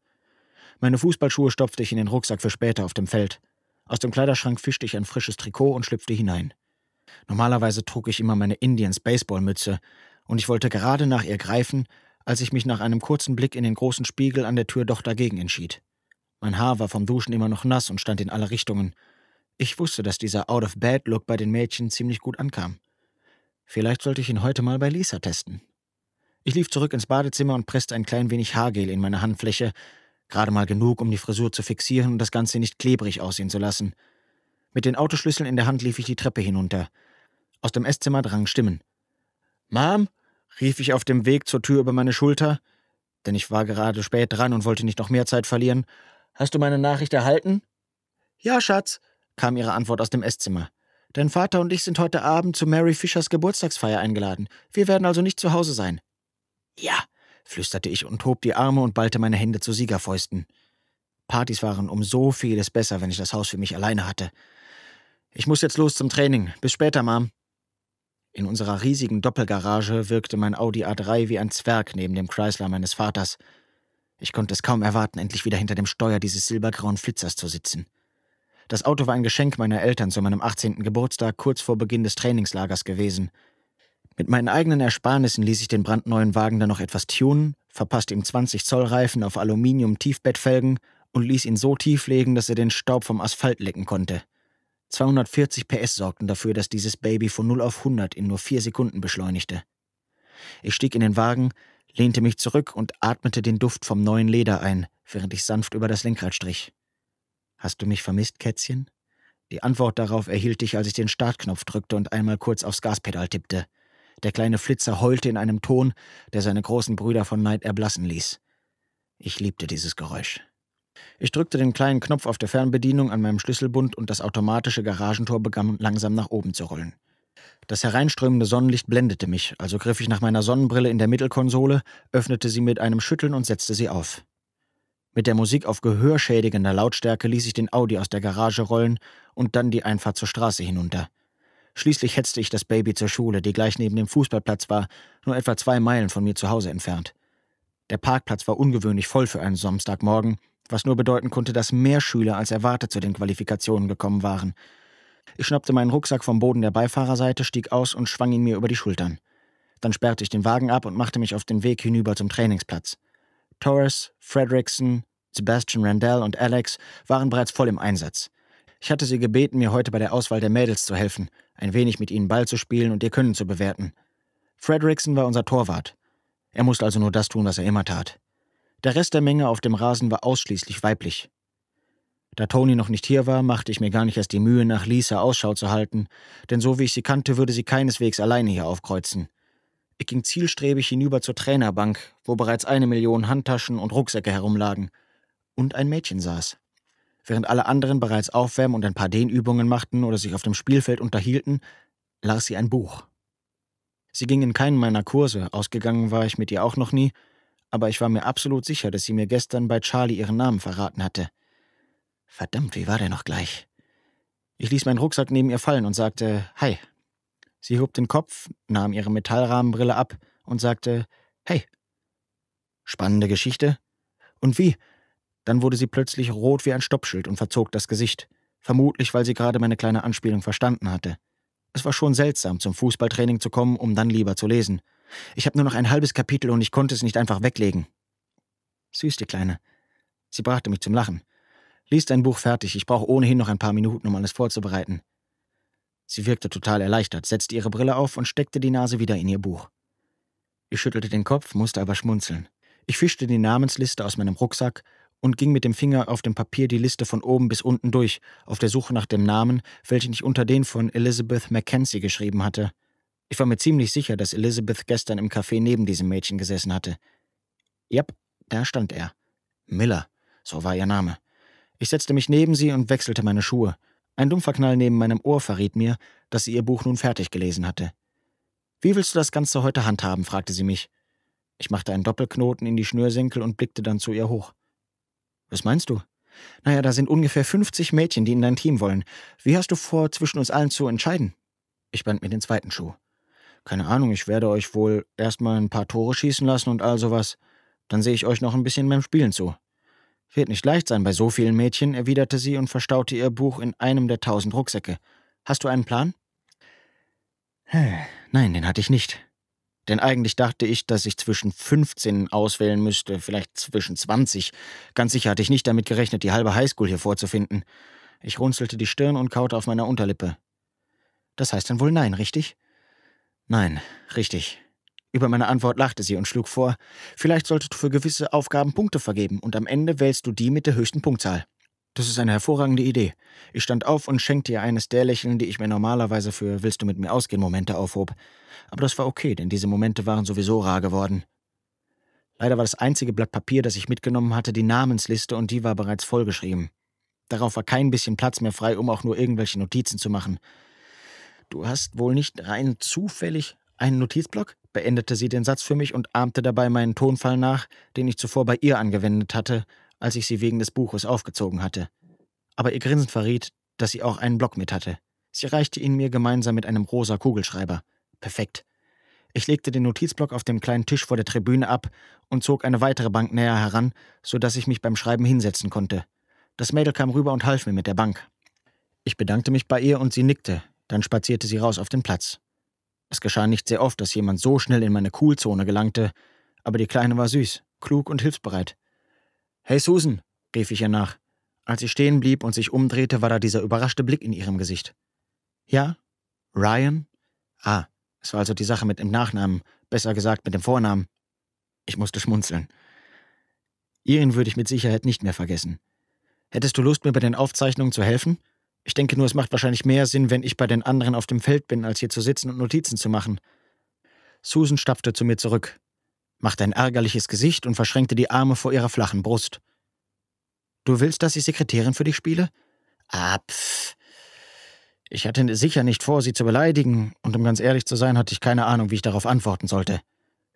Meine Fußballschuhe stopfte ich in den Rucksack für später auf dem Feld. Aus dem Kleiderschrank fischte ich ein frisches Trikot und schlüpfte hinein. Normalerweise trug ich immer meine Indians Baseballmütze, und ich wollte gerade nach ihr greifen, als ich mich nach einem kurzen Blick in den großen Spiegel an der Tür doch dagegen entschied. Mein Haar war vom Duschen immer noch nass und stand in alle Richtungen. Ich wusste, dass dieser Out-of-Bed-Look bei den Mädchen ziemlich gut ankam. Vielleicht sollte ich ihn heute mal bei Lisa testen. Ich lief zurück ins Badezimmer und presste ein klein wenig Haargel in meine Handfläche, gerade mal genug, um die Frisur zu fixieren und das Ganze nicht klebrig aussehen zu lassen. Mit den Autoschlüsseln in der Hand lief ich die Treppe hinunter. Aus dem Esszimmer drangen Stimmen. Mom? rief ich auf dem Weg zur Tür über meine Schulter, denn ich war gerade spät dran und wollte nicht noch mehr Zeit verlieren. Hast du meine Nachricht erhalten? Ja, Schatz, kam ihre Antwort aus dem Esszimmer. Dein Vater und ich sind heute Abend zu Mary Fischers Geburtstagsfeier eingeladen. Wir werden also nicht zu Hause sein. Ja, flüsterte ich und hob die Arme und ballte meine Hände zu Siegerfäusten. Partys waren um so vieles besser, wenn ich das Haus für mich alleine hatte. Ich muss jetzt los zum Training. Bis später, Mom. In unserer riesigen Doppelgarage wirkte mein Audi A3 wie ein Zwerg neben dem Chrysler meines Vaters. Ich konnte es kaum erwarten, endlich wieder hinter dem Steuer dieses silbergrauen Flitzers zu sitzen. Das Auto war ein Geschenk meiner Eltern zu meinem 18. Geburtstag kurz vor Beginn des Trainingslagers gewesen. Mit meinen eigenen Ersparnissen ließ ich den brandneuen Wagen dann noch etwas tunen, verpasste ihm 20 Zoll Reifen auf Aluminium-Tiefbettfelgen und ließ ihn so tief legen, dass er den Staub vom Asphalt lecken konnte. 240 PS sorgten dafür, dass dieses Baby von 0 auf 100 in nur vier Sekunden beschleunigte. Ich stieg in den Wagen, lehnte mich zurück und atmete den Duft vom neuen Leder ein, während ich sanft über das Lenkrad strich. Hast du mich vermisst, Kätzchen? Die Antwort darauf erhielt ich, als ich den Startknopf drückte und einmal kurz aufs Gaspedal tippte. Der kleine Flitzer heulte in einem Ton, der seine großen Brüder von Neid erblassen ließ. Ich liebte dieses Geräusch. Ich drückte den kleinen Knopf auf der Fernbedienung an meinem Schlüsselbund und das automatische Garagentor begann langsam nach oben zu rollen. Das hereinströmende Sonnenlicht blendete mich, also griff ich nach meiner Sonnenbrille in der Mittelkonsole, öffnete sie mit einem Schütteln und setzte sie auf. Mit der Musik auf gehörschädigender Lautstärke ließ ich den Audi aus der Garage rollen und dann die Einfahrt zur Straße hinunter. Schließlich hetzte ich das Baby zur Schule, die gleich neben dem Fußballplatz war, nur etwa zwei Meilen von mir zu Hause entfernt. Der Parkplatz war ungewöhnlich voll für einen Samstagmorgen, was nur bedeuten konnte, dass mehr Schüler als erwartet zu den Qualifikationen gekommen waren. Ich schnappte meinen Rucksack vom Boden der Beifahrerseite, stieg aus und schwang ihn mir über die Schultern. Dann sperrte ich den Wagen ab und machte mich auf den Weg hinüber zum Trainingsplatz. Torres, Fredrickson, Sebastian Randell und Alex waren bereits voll im Einsatz. Ich hatte sie gebeten, mir heute bei der Auswahl der Mädels zu helfen, ein wenig mit ihnen Ball zu spielen und ihr Können zu bewerten. Fredrickson war unser Torwart. Er musste also nur das tun, was er immer tat. Der Rest der Menge auf dem Rasen war ausschließlich weiblich. Da Tony noch nicht hier war, machte ich mir gar nicht erst die Mühe, nach Lisa Ausschau zu halten, denn so wie ich sie kannte, würde sie keineswegs alleine hier aufkreuzen. Ich ging zielstrebig hinüber zur Trainerbank, wo bereits eine Million Handtaschen und Rucksäcke herumlagen. Und ein Mädchen saß. Während alle anderen bereits Aufwärmen und ein paar Dehnübungen machten oder sich auf dem Spielfeld unterhielten, las sie ein Buch. Sie ging in keinen meiner Kurse, ausgegangen war ich mit ihr auch noch nie, aber ich war mir absolut sicher, dass sie mir gestern bei Charlie ihren Namen verraten hatte. Verdammt, wie war der noch gleich? Ich ließ meinen Rucksack neben ihr fallen und sagte Hi. Sie hob den Kopf, nahm ihre Metallrahmenbrille ab und sagte Hey. Spannende Geschichte. Und wie? Dann wurde sie plötzlich rot wie ein Stoppschild und verzog das Gesicht, vermutlich weil sie gerade meine kleine Anspielung verstanden hatte. Es war schon seltsam, zum Fußballtraining zu kommen, um dann lieber zu lesen. Ich habe nur noch ein halbes Kapitel und ich konnte es nicht einfach weglegen. Süß, die Kleine. Sie brachte mich zum Lachen. Lies dein Buch fertig, ich brauche ohnehin noch ein paar Minuten, um alles vorzubereiten. Sie wirkte total erleichtert, setzte ihre Brille auf und steckte die Nase wieder in ihr Buch. Ich schüttelte den Kopf, musste aber schmunzeln. Ich fischte die Namensliste aus meinem Rucksack und ging mit dem Finger auf dem Papier die Liste von oben bis unten durch, auf der Suche nach dem Namen, welchen ich unter den von Elizabeth Mackenzie geschrieben hatte. Ich war mir ziemlich sicher, dass Elizabeth gestern im Café neben diesem Mädchen gesessen hatte. Jap, da stand er. Miller, so war ihr Name. Ich setzte mich neben sie und wechselte meine Schuhe. Ein dumpfer Knall neben meinem Ohr verriet mir, dass sie ihr Buch nun fertig gelesen hatte. Wie willst du das Ganze heute handhaben? fragte sie mich. Ich machte einen Doppelknoten in die Schnürsenkel und blickte dann zu ihr hoch. Was meinst du? Naja, da sind ungefähr fünfzig Mädchen, die in dein Team wollen. Wie hast du vor, zwischen uns allen zu entscheiden? Ich band mir den zweiten Schuh. Keine Ahnung, ich werde euch wohl erstmal ein paar Tore schießen lassen und all sowas. Dann sehe ich euch noch ein bisschen beim Spielen zu. Wird nicht leicht sein bei so vielen Mädchen, erwiderte sie und verstaute ihr Buch in einem der tausend Rucksäcke. Hast du einen Plan? Nein, den hatte ich nicht. Denn eigentlich dachte ich, dass ich zwischen 15 auswählen müsste, vielleicht zwischen 20. Ganz sicher hatte ich nicht damit gerechnet, die halbe Highschool hier vorzufinden. Ich runzelte die Stirn und kaute auf meiner Unterlippe. Das heißt dann wohl nein, richtig? Nein, richtig. Über meine Antwort lachte sie und schlug vor, vielleicht solltest du für gewisse Aufgaben Punkte vergeben und am Ende wählst du die mit der höchsten Punktzahl. Das ist eine hervorragende Idee. Ich stand auf und schenkte ihr eines der Lächeln, die ich mir normalerweise für Willst du mit mir ausgehen Momente aufhob. Aber das war okay, denn diese Momente waren sowieso rar geworden. Leider war das einzige Blatt Papier, das ich mitgenommen hatte, die Namensliste und die war bereits vollgeschrieben. Darauf war kein bisschen Platz mehr frei, um auch nur irgendwelche Notizen zu machen. Du hast wohl nicht rein zufällig einen Notizblock? beendete sie den Satz für mich und ahmte dabei meinen Tonfall nach, den ich zuvor bei ihr angewendet hatte, als ich sie wegen des Buches aufgezogen hatte. Aber ihr Grinsen verriet, dass sie auch einen Block mit hatte. Sie reichte ihn mir gemeinsam mit einem rosa Kugelschreiber. Perfekt. Ich legte den Notizblock auf dem kleinen Tisch vor der Tribüne ab und zog eine weitere Bank näher heran, so dass ich mich beim Schreiben hinsetzen konnte. Das Mädel kam rüber und half mir mit der Bank. Ich bedankte mich bei ihr und sie nickte, dann spazierte sie raus auf den Platz. Es geschah nicht sehr oft, dass jemand so schnell in meine Coolzone gelangte, aber die Kleine war süß, klug und hilfsbereit. Hey Susan, rief ich ihr nach. Als sie stehen blieb und sich umdrehte, war da dieser überraschte Blick in ihrem Gesicht. Ja? Ryan? Ah, es war also die Sache mit dem Nachnamen, besser gesagt mit dem Vornamen. Ich musste schmunzeln. Ihren würde ich mit Sicherheit nicht mehr vergessen. Hättest du Lust, mir bei den Aufzeichnungen zu helfen? Ich denke nur, es macht wahrscheinlich mehr Sinn, wenn ich bei den anderen auf dem Feld bin, als hier zu sitzen und Notizen zu machen. Susan stapfte zu mir zurück, machte ein ärgerliches Gesicht und verschränkte die Arme vor ihrer flachen Brust. Du willst, dass ich Sekretärin für dich spiele? Apf. Ah, ich hatte sicher nicht vor, sie zu beleidigen, und um ganz ehrlich zu sein, hatte ich keine Ahnung, wie ich darauf antworten sollte.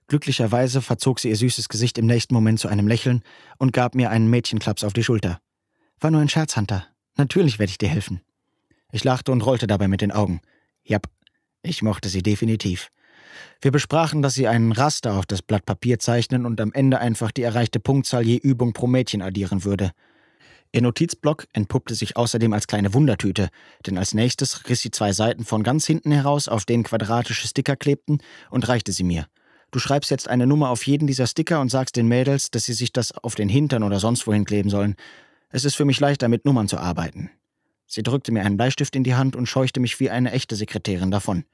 Glücklicherweise verzog sie ihr süßes Gesicht im nächsten Moment zu einem Lächeln und gab mir einen Mädchenklaps auf die Schulter. War nur ein Scherz, Hunter. Natürlich werde ich dir helfen. Ich lachte und rollte dabei mit den Augen. Jap, ich mochte sie definitiv. Wir besprachen, dass sie einen Raster auf das Blatt Papier zeichnen und am Ende einfach die erreichte Punktzahl je Übung pro Mädchen addieren würde. Ihr Notizblock entpuppte sich außerdem als kleine Wundertüte, denn als nächstes riss sie zwei Seiten von ganz hinten heraus, auf denen quadratische Sticker klebten, und reichte sie mir. Du schreibst jetzt eine Nummer auf jeden dieser Sticker und sagst den Mädels, dass sie sich das auf den Hintern oder sonst wohin kleben sollen. Es ist für mich leichter, mit Nummern zu arbeiten. Sie drückte mir einen Bleistift in die Hand und scheuchte mich wie eine echte Sekretärin davon.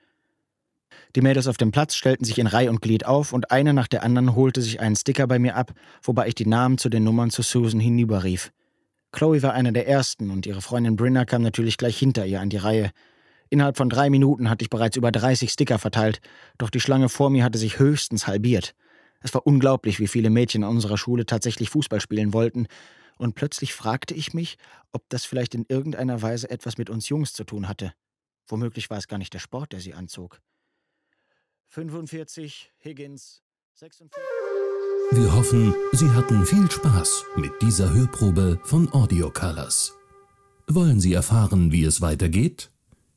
Die Mädels auf dem Platz stellten sich in Reih und Glied auf und eine nach der anderen holte sich einen Sticker bei mir ab, wobei ich die Namen zu den Nummern zu Susan hinüberrief. Chloe war eine der ersten und ihre Freundin Brinner kam natürlich gleich hinter ihr an die Reihe. Innerhalb von drei Minuten hatte ich bereits über 30 Sticker verteilt, doch die Schlange vor mir hatte sich höchstens halbiert. Es war unglaublich, wie viele Mädchen an unserer Schule tatsächlich Fußball spielen wollten, und plötzlich fragte ich mich, ob das vielleicht in irgendeiner Weise etwas mit uns Jungs zu tun hatte. Womöglich war es gar nicht der Sport, der sie anzog. 45, Higgins, 46. Wir hoffen, Sie hatten viel Spaß mit dieser Hörprobe von Audio Colors. Wollen Sie erfahren, wie es weitergeht?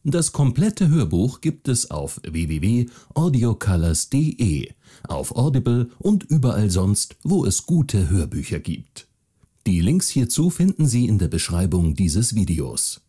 Das komplette Hörbuch gibt es auf www.audiocolors.de, auf Audible und überall sonst, wo es gute Hörbücher gibt. Die Links hierzu finden Sie in der Beschreibung dieses Videos